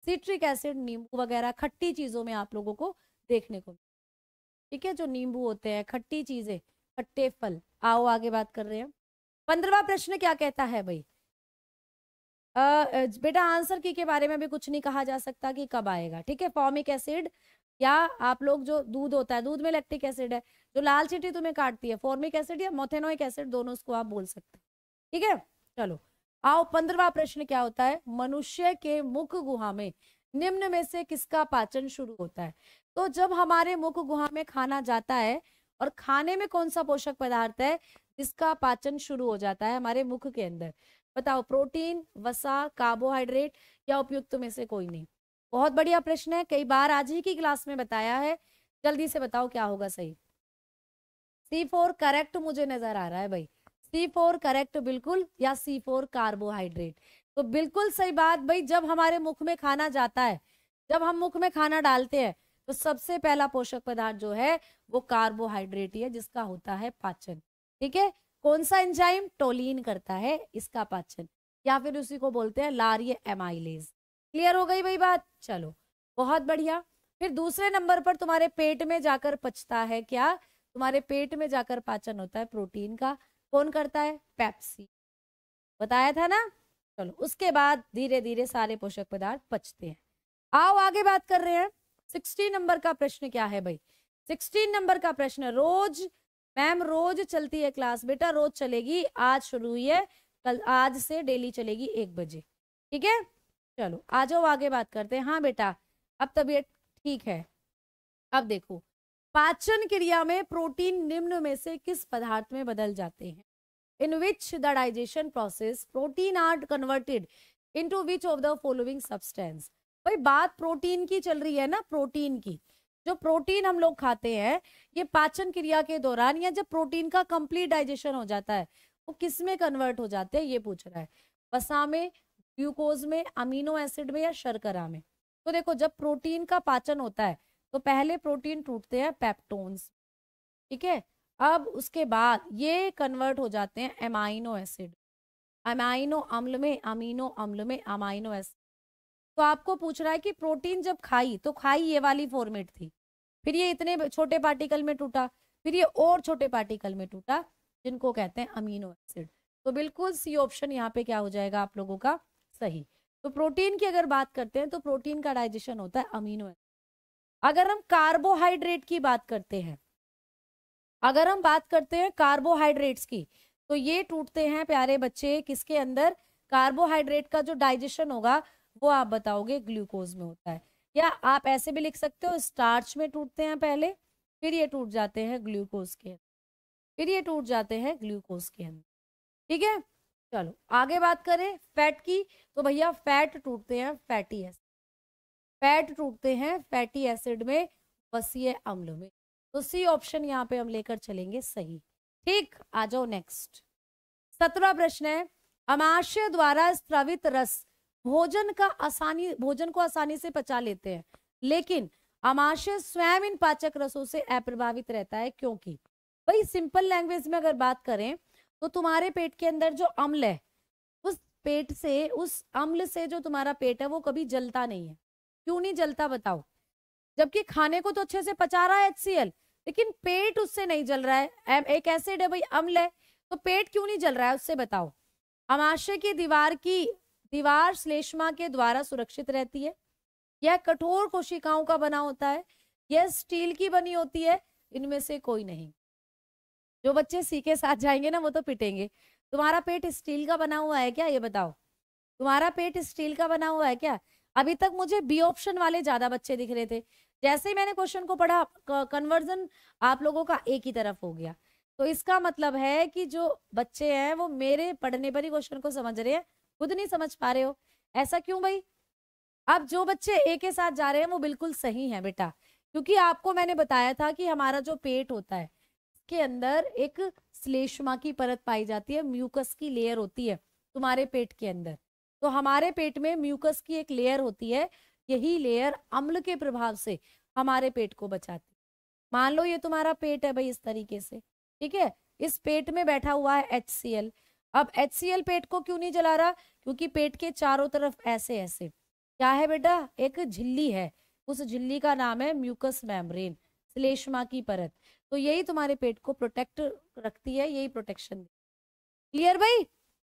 सिट्रिक एसिड नींबू वगैरह खट्टी चीजों में आप लोगों को देखने को ठीक है जो नींबू होते हैं खट्टी चीजें खट्टे फल आओ आगे बात कर रहे हैं पंद्रवा प्रश्न क्या कहता है भाई बेटा आंसर की के बारे में भी कुछ नहीं कहा जा सकता कि कब आएगा ठीक है फॉर्मिक एसिड या आप लोग जो दूध होता है दूध में लैक्टिक एसिड है जो लाल चिट्ठी तुम्हें काटती है फॉर्मिक एसिड या मोथेनोइक एसिड दोनों उसको आप बोल सकते हैं ठीक है चलो आओ पंद्रवा प्रश्न क्या होता है मनुष्य के मुख गुहा में निम्न में से किसका पाचन शुरू होता है तो जब हमारे मुख गुहा में खाना जाता है और खाने में कौन सा पोषक पदार्थ है जिसका पाचन शुरू हो जाता है हमारे मुख के अंदर बताओ प्रोटीन वसा कार्बोहाइड्रेट या उपयुक्त में से कोई नहीं बहुत बढ़िया प्रश्न है कई बार आज ही की क्लास में बताया है जल्दी से बताओ क्या होगा सही सी फोर करेक्ट मुझे नजर आ रहा है भाई सी फोर करेक्ट बिल्कुल या सी फोर कार्बोहाइड्रेट तो बिल्कुल सही बात भाई जब हमारे मुख में खाना जाता है जब हम मुख में खाना डालते हैं तो सबसे पहला पोषक पदार्थ जो है वो कार्बोहाइड्रेट ही है जिसका होता है पाचन ठीक है कौन सा एंजाइम टोलिन करता है इसका पाचन या फिर उसी को बोलते हैं लारिय एमाइलेज क्लियर हो गई भाई बात चलो बहुत बढ़िया फिर दूसरे नंबर पर तुम्हारे पेट में जाकर पचता है क्या तुम्हारे पेट में जाकर पाचन होता है प्रोटीन का कौन करता है पेप्सी बताया था ना चलो उसके बाद धीरे धीरे सारे पोषक पदार्थ पचते हैं आओ आगे बात कर रहे हैं सिक्सटीन नंबर का प्रश्न क्या है भाई सिक्सटीन नंबर का प्रश्न रोज मैम रोज चलती है क्लास बेटा रोज चलेगी आज शुरू हुई है कल आज से डेली चलेगी एक बजे ठीक है चलो आ जाओ आगे बात करते हैं हाँ बेटा अब तबीयत ठीक है अब देखो पाचन क्रिया में प्रोटीन निम्न में से किस पदार्थ में बदल जाते हैं in which the digestion process protein are converted into which of the following substance भाई बात प्रोटीन की चल रही है ना प्रोटीन की जो प्रोटीन हम लोग खाते हैं ये पाचन क्रिया के दौरान या जब प्रोटीन का कंप्लीट डाइजेशन हो जाता है वो किस में कन्वर्ट हो जाते हैं ये पूछ रहा है वसा में ग्लूकोज में अमीनो एसिड में या शर्करा में तो देखो जब प्रोटीन का पाचन होता है तो पहले प्रोटीन टूटते हैं पैप्टोन्स ठीक है अब उसके बाद ये कन्वर्ट हो जाते हैं एमाइनो एसिड अमाइनो अम्ल में अमीनो अम्ल में अमाइनो एसिड तो आपको पूछ रहा है कि प्रोटीन जब खाई तो खाई ये वाली फॉर्मेट थी फिर ये इतने छोटे पार्टिकल में टूटा फिर ये और छोटे पार्टिकल में टूटा जिनको कहते हैं अमीनो एसिड तो बिल्कुल सी ऑप्शन यहाँ पे क्या हो जाएगा आप लोगों का सही तो प्रोटीन की अगर बात करते हैं तो प्रोटीन का डाइजेशन होता है अमीनो एसिड अगर हम कार्बोहाइड्रेट की बात करते हैं अगर हम बात करते हैं कार्बोहाइड्रेट्स की तो ये टूटते हैं प्यारे बच्चे किसके अंदर कार्बोहाइड्रेट का जो डाइजेशन होगा वो आप बताओगे ग्लूकोज में होता है या आप ऐसे भी लिख सकते हो स्टार्च में टूटते हैं पहले फिर ये टूट जाते हैं ग्लूकोज के फिर ये टूट जाते हैं ग्लूकोज के अंदर ठीक है चलो आगे बात करें फैट की तो भैया फैट टूटते हैं फैटी एसिड फैट टूटते हैं फैटी एसिड में वसीय अम्ल में तो सी ऑप्शन यहाँ पे हम लेकर चलेंगे सही ठीक आ जाओ नेक्स्ट सत्रह प्रश्न है अमाशय द्वारा स्त्रवित रस भोजन का आसानी भोजन को आसानी से पचा लेते हैं लेकिन अमाशय स्वयं इन पाचक रसों से अप्रभावित रहता है क्योंकि भाई सिंपल लैंग्वेज में अगर बात करें तो तुम्हारे पेट के अंदर जो अम्ल है उस पेट से उस अम्ल से जो तुम्हारा पेट है वो कभी जलता नहीं है क्यों नहीं जलता बताओ जबकि खाने को तो अच्छे से पचा रहा है एच लेकिन पेट उससे नहीं जल रहा है एक एसिड है भाई अम्ल है तो पेट क्यों नहीं जल रहा है उससे बताओ अमाशय की दीवार की दीवार श्लेष्मा के द्वारा सुरक्षित रहती है यह कठोर कोशिकाओं का बना होता है यह स्टील की बनी होती है इनमें से कोई नहीं जो बच्चे सीखे साथ जाएंगे ना वो तो पिटेंगे तुम्हारा पेट स्टील का बना हुआ है क्या ये बताओ तुम्हारा पेट स्टील का बना हुआ है क्या अभी तक मुझे बी ऑप्शन वाले ज्यादा बच्चे दिख रहे थे जैसे ही मैंने क्वेश्चन को पढ़ा कन्वर्जन आप लोगों का एक ही तरफ हो गया तो इसका मतलब है कि जो बच्चे हैं वो मेरे पढ़ने पर ही क्वेश्चन को समझ रहे हैं खुद नहीं समझ पा रहे हो ऐसा क्यों भाई अब जो बच्चे ए के साथ जा रहे हैं वो बिल्कुल सही है बेटा क्योंकि आपको मैंने बताया था कि हमारा जो पेट होता है इसके अंदर एक श्लेष्मा की परत पाई जाती है म्यूकस की लेयर होती है तुम्हारे पेट के अंदर तो हमारे पेट में म्यूकस की एक लेयर होती है यही लेयर अम्ल के प्रभाव से हमारे पेट को बचाती मान लो ये तुम्हारा पेट है भाई इस तरीके से ठीक है इस पेट में बैठा हुआ है एच अब एच पेट को क्यों नहीं जला रहा क्योंकि पेट के चारों तरफ ऐसे ऐसे क्या है बेटा एक झिल्ली है उस झिल्ली का नाम है म्यूकस मैम्ब्रेन श्लेष्मा की परत तो यही तुम्हारे पेट को प्रोटेक्ट रखती है यही प्रोटेक्शन क्लियर भाई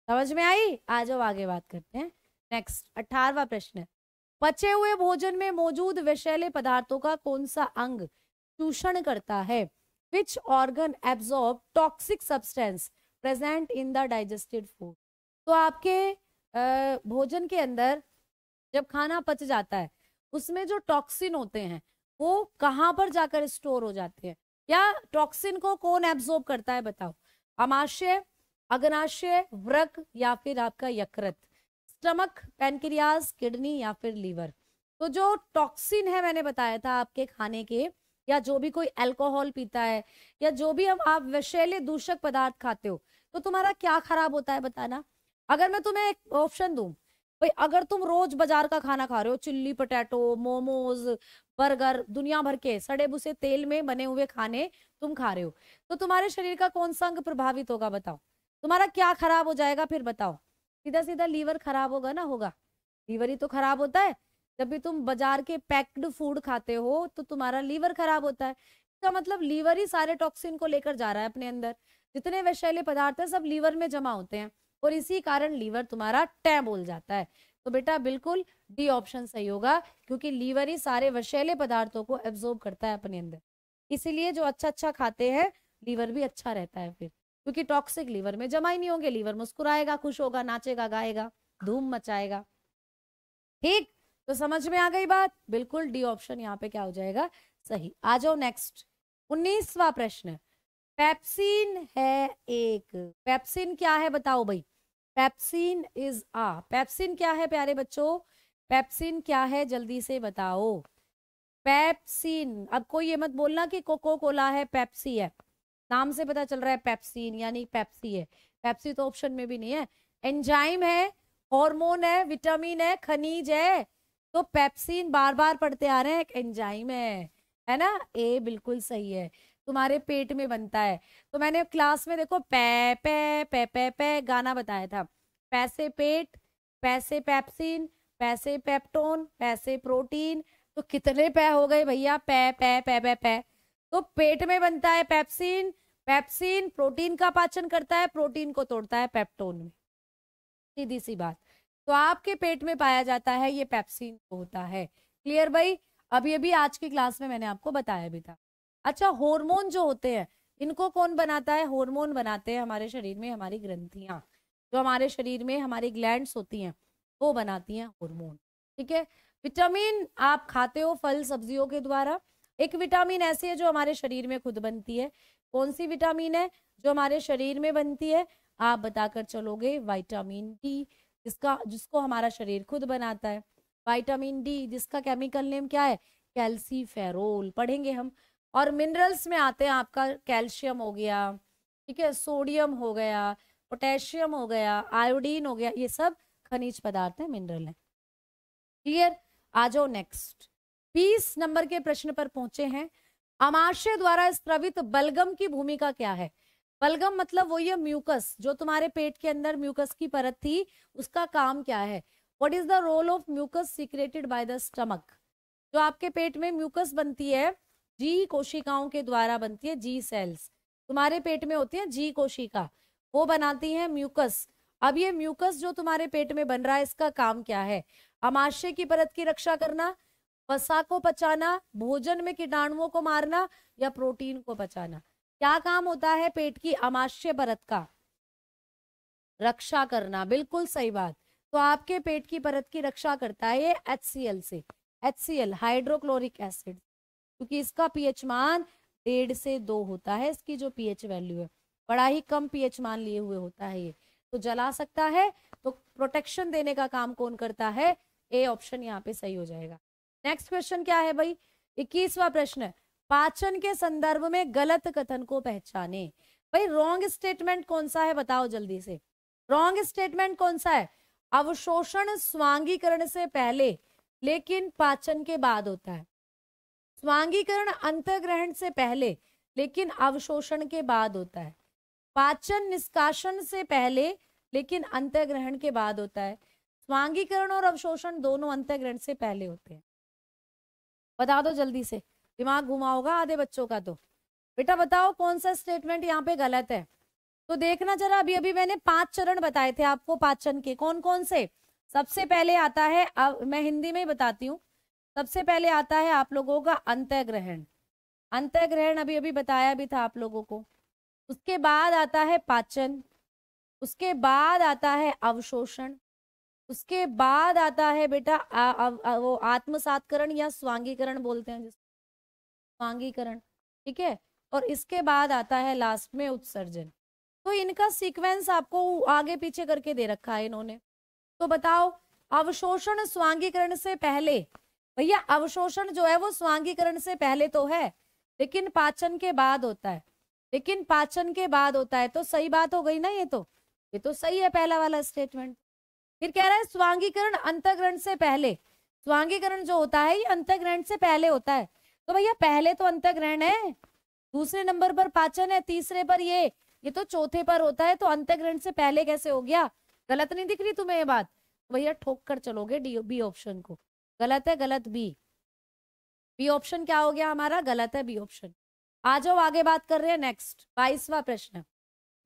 समझ में आई आ जाओ आगे बात करते हैं नेक्स्ट अठारवा प्रश्न पचे हुए भोजन में मौजूद विषैले पदार्थों का कौन सा अंग चूषण करता है which organ absorb toxic substance present in the digested food तो आपके भोजन के अंदर जब खाना पच जाता है उसमें जो टॉक्सिन होते हैं वो कहाँ पर जाकर स्टोर हो जाते हैं या टॉक्सिन को कौन एब्जॉर्ब करता है बताओ अमाशय अग्नाशय व्रक या फिर आपका यकृत स्टमक पेनक्रियाज किडनी या फिर लीवर तो जो टॉक्सिन है मैंने बताया था आपके खाने के या जो भी कोई अल्कोहल पीता है या जो भी अब आप विषैले दूषक पदार्थ खाते हो तो तुम्हारा क्या खराब होता है बताना अगर मैं तुम्हें एक ऑप्शन दू भाई अगर तुम रोज बाजार का खाना खा रहे हो चिल्ली पटेटो मोमोज बर्गर दुनिया भर के सड़े भुसे तेल में बने हुए खाने तुम खा रहे हो तो तुम्हारे शरीर का कौन सा अंग प्रभावित होगा बताओ तुम्हारा क्या खराब हो जाएगा फिर बताओ सीधा सीधा लीवर खराब होगा ना होगा लीवर ही तो खराब होता है जब भी तुम बाजार के पैक्ड फूड खाते हो तो तुम्हारा लीवर खराब होता है इसका मतलब लीवर ही सारे टॉक्सिन को लेकर जा रहा है अपने अंदर जितने वैशैले पदार्थ है सब लीवर में जमा होते हैं और इसी कारण लीवर तुम्हारा टै बोल जाता है तो बेटा बिल्कुल डी ऑप्शन सही होगा क्योंकि लीवर ही सारे वशैले पदार्थों को एब्जॉर्ब करता है अपने अंदर इसीलिए जो अच्छा अच्छा खाते हैं लीवर भी अच्छा रहता है फिर क्योंकि टॉक्सिक लीवर में जमा ही नहीं होंगे लीवर मुस्कुराएगा खुश होगा नाचेगा गाएगा धूम मचाएगा ठीक तो समझ में आ गई बात बिल्कुल डी ऑप्शन यहाँ पे क्या हो जाएगा सही आ जाओ नेक्स्ट उन्नीसवा प्रश्न पेप्सिन है एक पेप्सिन क्या है बताओ भाई पेप्सिन इज आ पेप्सिन क्या है प्यारे बच्चों पेप्सिन क्या है जल्दी से बताओ पेप्सिन अब कोई ये मत बोलना कि कोको कोला है पेप्सी है नाम से पता चल रहा है पेप्सिन यानी पेप्सी है पेप्सी तो ऑप्शन में भी नहीं है एंजाइम है हार्मोन है विटामिन है खनिज है तो पेप्सिन बार बार पढ़ते आ रहे हैं एक एंजाइम है है ना ए बिल्कुल सही है तुम्हारे पेट में बनता है तो मैंने क्लास में देखो पै पे पै पे पे गाना बताया था पैसे पेट पैसे पैप्सिन पैसे पेप्टोन पैसे प्रोटीन तो कितने पै हो गए भैया पै पै पै पै पै तो पेट में बनता है पैप्सिन पैप्सिन प्रोटीन का पाचन करता है प्रोटीन को तोड़ता है पेप्टोन में सीधी सी बात तो आपके पेट में पाया जाता है ये पेप्सिन होता है क्लियर भाई अभी अभी आज की क्लास में मैंने आपको बताया भी था अच्छा हॉर्मोन जो होते हैं इनको कौन बनाता है हॉर्मोन बनाते हैं हमारे शरीर में हमारी ग्रंथियां जो हमारे शरीर में हमारी ग्लैंड्स होती हैं वो बनाती हैं हॉर्मोन ठीक है विटामिन आप खाते हो फल सब्जियों के द्वारा एक विटामिन ऐसी है जो हमारे शरीर में खुद बनती है कौन सी विटामिन है जो हमारे शरीर में बनती है आप बताकर चलोगे विटामिन डी जिसका जिसको हमारा शरीर खुद बनाता है वाइटामिन डी जिसका केमिकल नेम क्या है कैल्सीफेरोल पढ़ेंगे हम और मिनरल्स में आते हैं आपका कैल्शियम हो गया ठीक है सोडियम हो गया पोटेशियम हो गया आयोडीन हो गया ये सब खनिज पदार्थ हैं मिनरल हैं क्लियर आ जाओ नेक्स्ट बीस नंबर के प्रश्न पर पहुंचे हैं अमाशय द्वारा स्त्रवित बलगम की भूमिका क्या है बलगम मतलब वही है म्यूकस जो तुम्हारे पेट के अंदर म्यूकस की परत थी उसका काम क्या है what is the role of mucus secreted by the stomach जो आपके पेट में म्यूकस बनती है जी कोशिकाओं के द्वारा बनती है जी सेल्स तुम्हारे पेट में होती है जी कोशिका वो बनाती है म्यूकस अब ये म्यूकस जो तुम्हारे पेट में बन रहा है इसका काम क्या है अमाशय की परत की रक्षा करना वसा को पचाना भोजन में कीटाणुओं को मारना या प्रोटीन को पचाना क्या काम होता है पेट की अमाश्य परत का रक्षा करना बिल्कुल सही बात तो आपके पेट की परत की रक्षा करता है ये एच से एच हाइड्रोक्लोरिक एसिड क्योंकि इसका पीएच मान डेढ़ से दो होता है इसकी जो पीएच वैल्यू है बड़ा ही कम पीएच मान लिए हुए होता है ये तो जला सकता है तो प्रोटेक्शन देने का काम कौन करता है ए ऑप्शन यहाँ पे सही हो जाएगा नेक्स्ट क्वेश्चन क्या है भाई इक्कीसवा प्रश्न पाचन के संदर्भ में गलत कथन को पहचाने भाई रॉन्ग स्टेटमेंट कौन सा है बताओ जल्दी से रॉन्ग स्टेटमेंट कौन सा है अवशोषण स्वांगीकरण से पहले लेकिन पाचन के बाद होता है स्वांगीकरण अंतग्रहण से पहले लेकिन अवशोषण के बाद होता है पाचन निष्कासन से पहले लेकिन अंतग्रहण के बाद होता है स्वांगीकरण और अवशोषण दोनों अंतग्रहण से पहले होते हैं बता दो जल्दी से दिमाग घुमा होगा आधे बच्चों का तो बेटा बताओ कौन सा स्टेटमेंट यहाँ पे गलत है तो देखना जरा अभी अभी मैंने पांच चरण बताए थे आपको पाचन के कौन कौन से सबसे पहले आता है अब मैं हिंदी में ही बताती हूँ सबसे पहले आता है आप लोगों का अंत ग्रहण अंत ग्रहण अभी अभी बताया भी था आप लोगों को उसके बाद आता है पाचन उसके बाद आता है अवशोषण उसके बाद आता है बेटा आ, आ, आ, वो आत्मसातकरण या स्वांगीकरण बोलते हैं जिसको स्वांगीकरण ठीक है और इसके बाद आता है लास्ट में उत्सर्जन तो इनका सीक्वेंस आपको आगे पीछे करके दे रखा है इन्होंने तो बताओ अवशोषण स्वांगीकरण से पहले भैया अवशोषण जो है वो स्वांगीकरण से पहले तो है लेकिन पाचन के बाद होता है लेकिन पाचन के बाद होता है तो सही बात हो गई ना ये तो ये तो सही है पहला वाला स्टेटमेंट फिर कह रहा है स्वांगीकरण अंतग्रहण से पहले स्वांगीकरण जो होता है ये अंतग्रहण से पहले होता है तो भैया पहले तो अंत ग्रहण है दूसरे नंबर पर पाचन है तीसरे पर ये ये तो चौथे पर होता है तो अंत ग्रहण से पहले कैसे हो गया गलत नहीं दिख रही तुम्हें ये बात तो भैया ठोक कर चलोगे डी बी ऑप्शन को गलत है गलत बी बी ऑप्शन क्या हो गया हमारा गलत है बी ऑप्शन आ जाओ आगे बात कर रहे हैं नेक्स्ट बाईसवा प्रश्न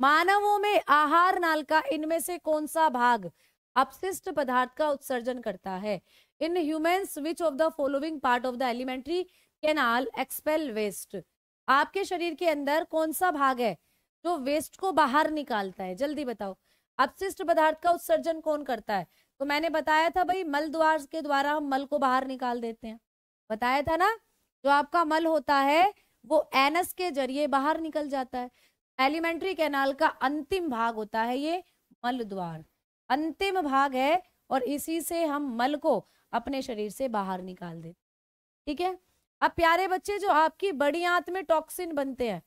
मानवों में आहार नाल का इनमें से कौन सा भाग अपशिष्ट पदार्थ का उत्सर्जन करता है in humans which of the following part of the alimentary canal expel waste आपके शरीर के अंदर कौन सा भाग है जो वेस्ट को बाहर निकालता है जल्दी बताओ अपशिष्ट पदार्थ का उत्सर्जन कौन करता है तो मैंने बताया था भाई मल द्वार के द्वारा हम मल को बाहर निकाल देते हैं बताया था ना जो आपका मल होता है वो एनस के जरिए बाहर निकल जाता है एलिमेंट्री कैनाल का अंतिम भाग होता है ये मल द्वार अंतिम भाग है और इसी से हम मल को अपने शरीर से बाहर निकाल देते ठीक है अब प्यारे बच्चे जो आपकी बड़ी आंत में टॉक्सिन बनते हैं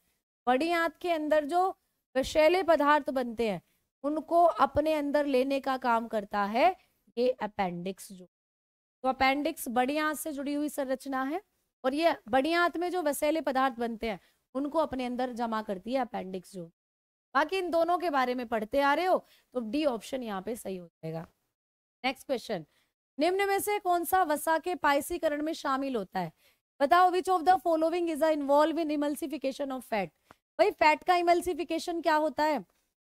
बड़ी आंत के अंदर जो विषैले पदार्थ बनते हैं उनको अपने अंदर लेने का काम करता है ये अपेंडिक्स जो तो अपेंडिक्स बड़ी आंत से जुड़ी हुई संरचना है और ये बड़ी आंत में जो वसैले पदार्थ बनते हैं उनको अपने अंदर जमा करती है अपेंडिक्स जो बाकी इन दोनों के बारे में पढ़ते आ रहे हो तो डी ऑप्शन यहाँ पे सही हो जाएगा नेक्स्ट क्वेश्चन निम्न में से कौन सा वसा के पायसीकरण में शामिल होता है बताओ which of the following is involve in emulsification of fat भाई फैट का इमल्सिफिकेशन क्या होता है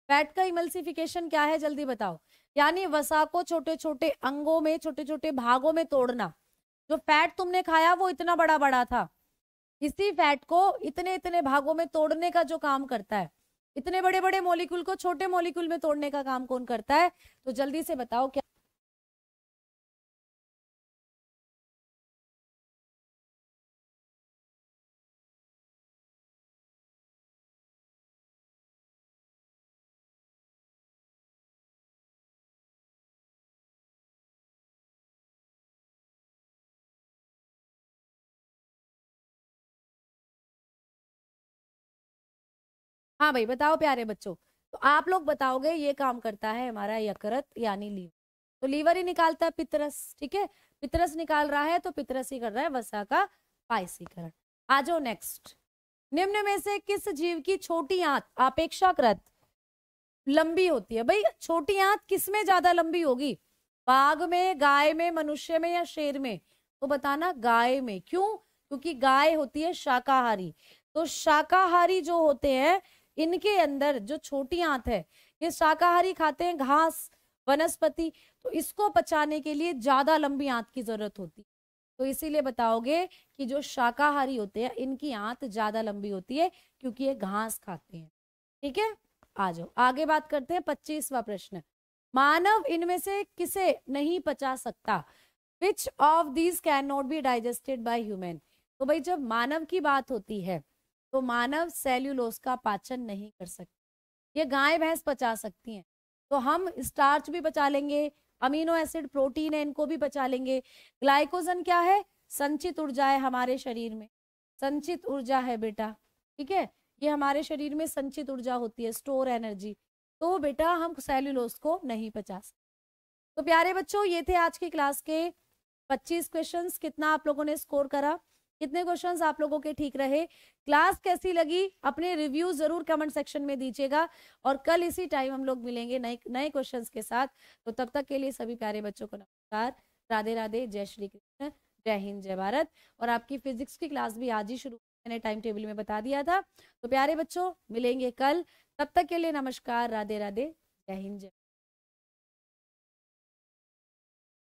फैट का इमल्सिफिकेशन क्या है जल्दी बताओ यानी वसा को छोटे छोटे अंगों में छोटे छोटे भागों में तोड़ना जो फैट तुमने खाया वो इतना बड़ा बड़ा था इसी फैट को इतने इतने भागों में तोड़ने का जो काम करता है इतने बड़े बड़े मॉलिक्यूल को छोटे मॉलिक्यूल में तोड़ने का काम कौन करता है तो जल्दी से बताओ क्या हाँ भाई बताओ प्यारे बच्चों तो आप लोग बताओगे ये काम करता है हमारा यकृत यानी लीवर तो लीवर ही निकालता है पितरस ठीक है पितरस निकाल रहा है तो पितरस ही कर रहा है वसा का पायसीकरण आ जाओ नेक्स्ट निम्न में से किस जीव की छोटी आंत अपेक्षाकृत लंबी होती है भाई छोटी आंत किस में ज्यादा लंबी होगी बाघ में गाय में मनुष्य में या शेर में तो बताना गाय में क्यों क्योंकि गाय होती है शाकाहारी तो शाकाहारी जो होते हैं इनके अंदर जो छोटी आंत है ये शाकाहारी खाते हैं घास वनस्पति तो इसको पचाने के लिए ज्यादा लंबी आंत की जरूरत होती है तो इसीलिए बताओगे कि जो शाकाहारी होते हैं इनकी आंत ज्यादा लंबी होती है क्योंकि ये घास खाते हैं ठीक है आ जाओ आगे बात करते हैं पच्चीसवा प्रश्न मानव इनमें से किसे नहीं पचा सकता which of these can not be digested by human तो भाई जब मानव की बात होती है तो मानव सेल्यूलोस का पाचन नहीं कर सकते ये गाय भैंस पचा सकती हैं तो हम स्टार्च भी बचा लेंगे अमीनो एसिड प्रोटीन है इनको भी बचा लेंगे ग्लाइकोजन क्या है संचित ऊर्जा है हमारे शरीर में संचित ऊर्जा है बेटा ठीक है ये हमारे शरीर में संचित ऊर्जा होती है स्टोर एनर्जी तो बेटा हम सेल्यूलोस को नहीं पचा सकते तो प्यारे बच्चों ये थे आज की क्लास के 25 क्वेश्चंस कितना आप लोगों ने स्कोर करा कितने क्वेश्चंस आप लोगों के ठीक रहे क्लास कैसी लगी अपने रिव्यू जरूर कमेंट सेक्शन में दीजिएगा और कल इसी टाइम हम लोग मिलेंगे नए नए क्वेश्चंस के साथ तो तब तक के लिए सभी प्यारे बच्चों को नमस्कार राधे राधे जय श्री कृष्ण जय हिंद जय भारत और आपकी फिजिक्स की क्लास भी आज ही शुरू मैंने टाइम टेबल में बता दिया था तो प्यारे बच्चों मिलेंगे कल तब तक के लिए नमस्कार राधे राधे जय हिंद जय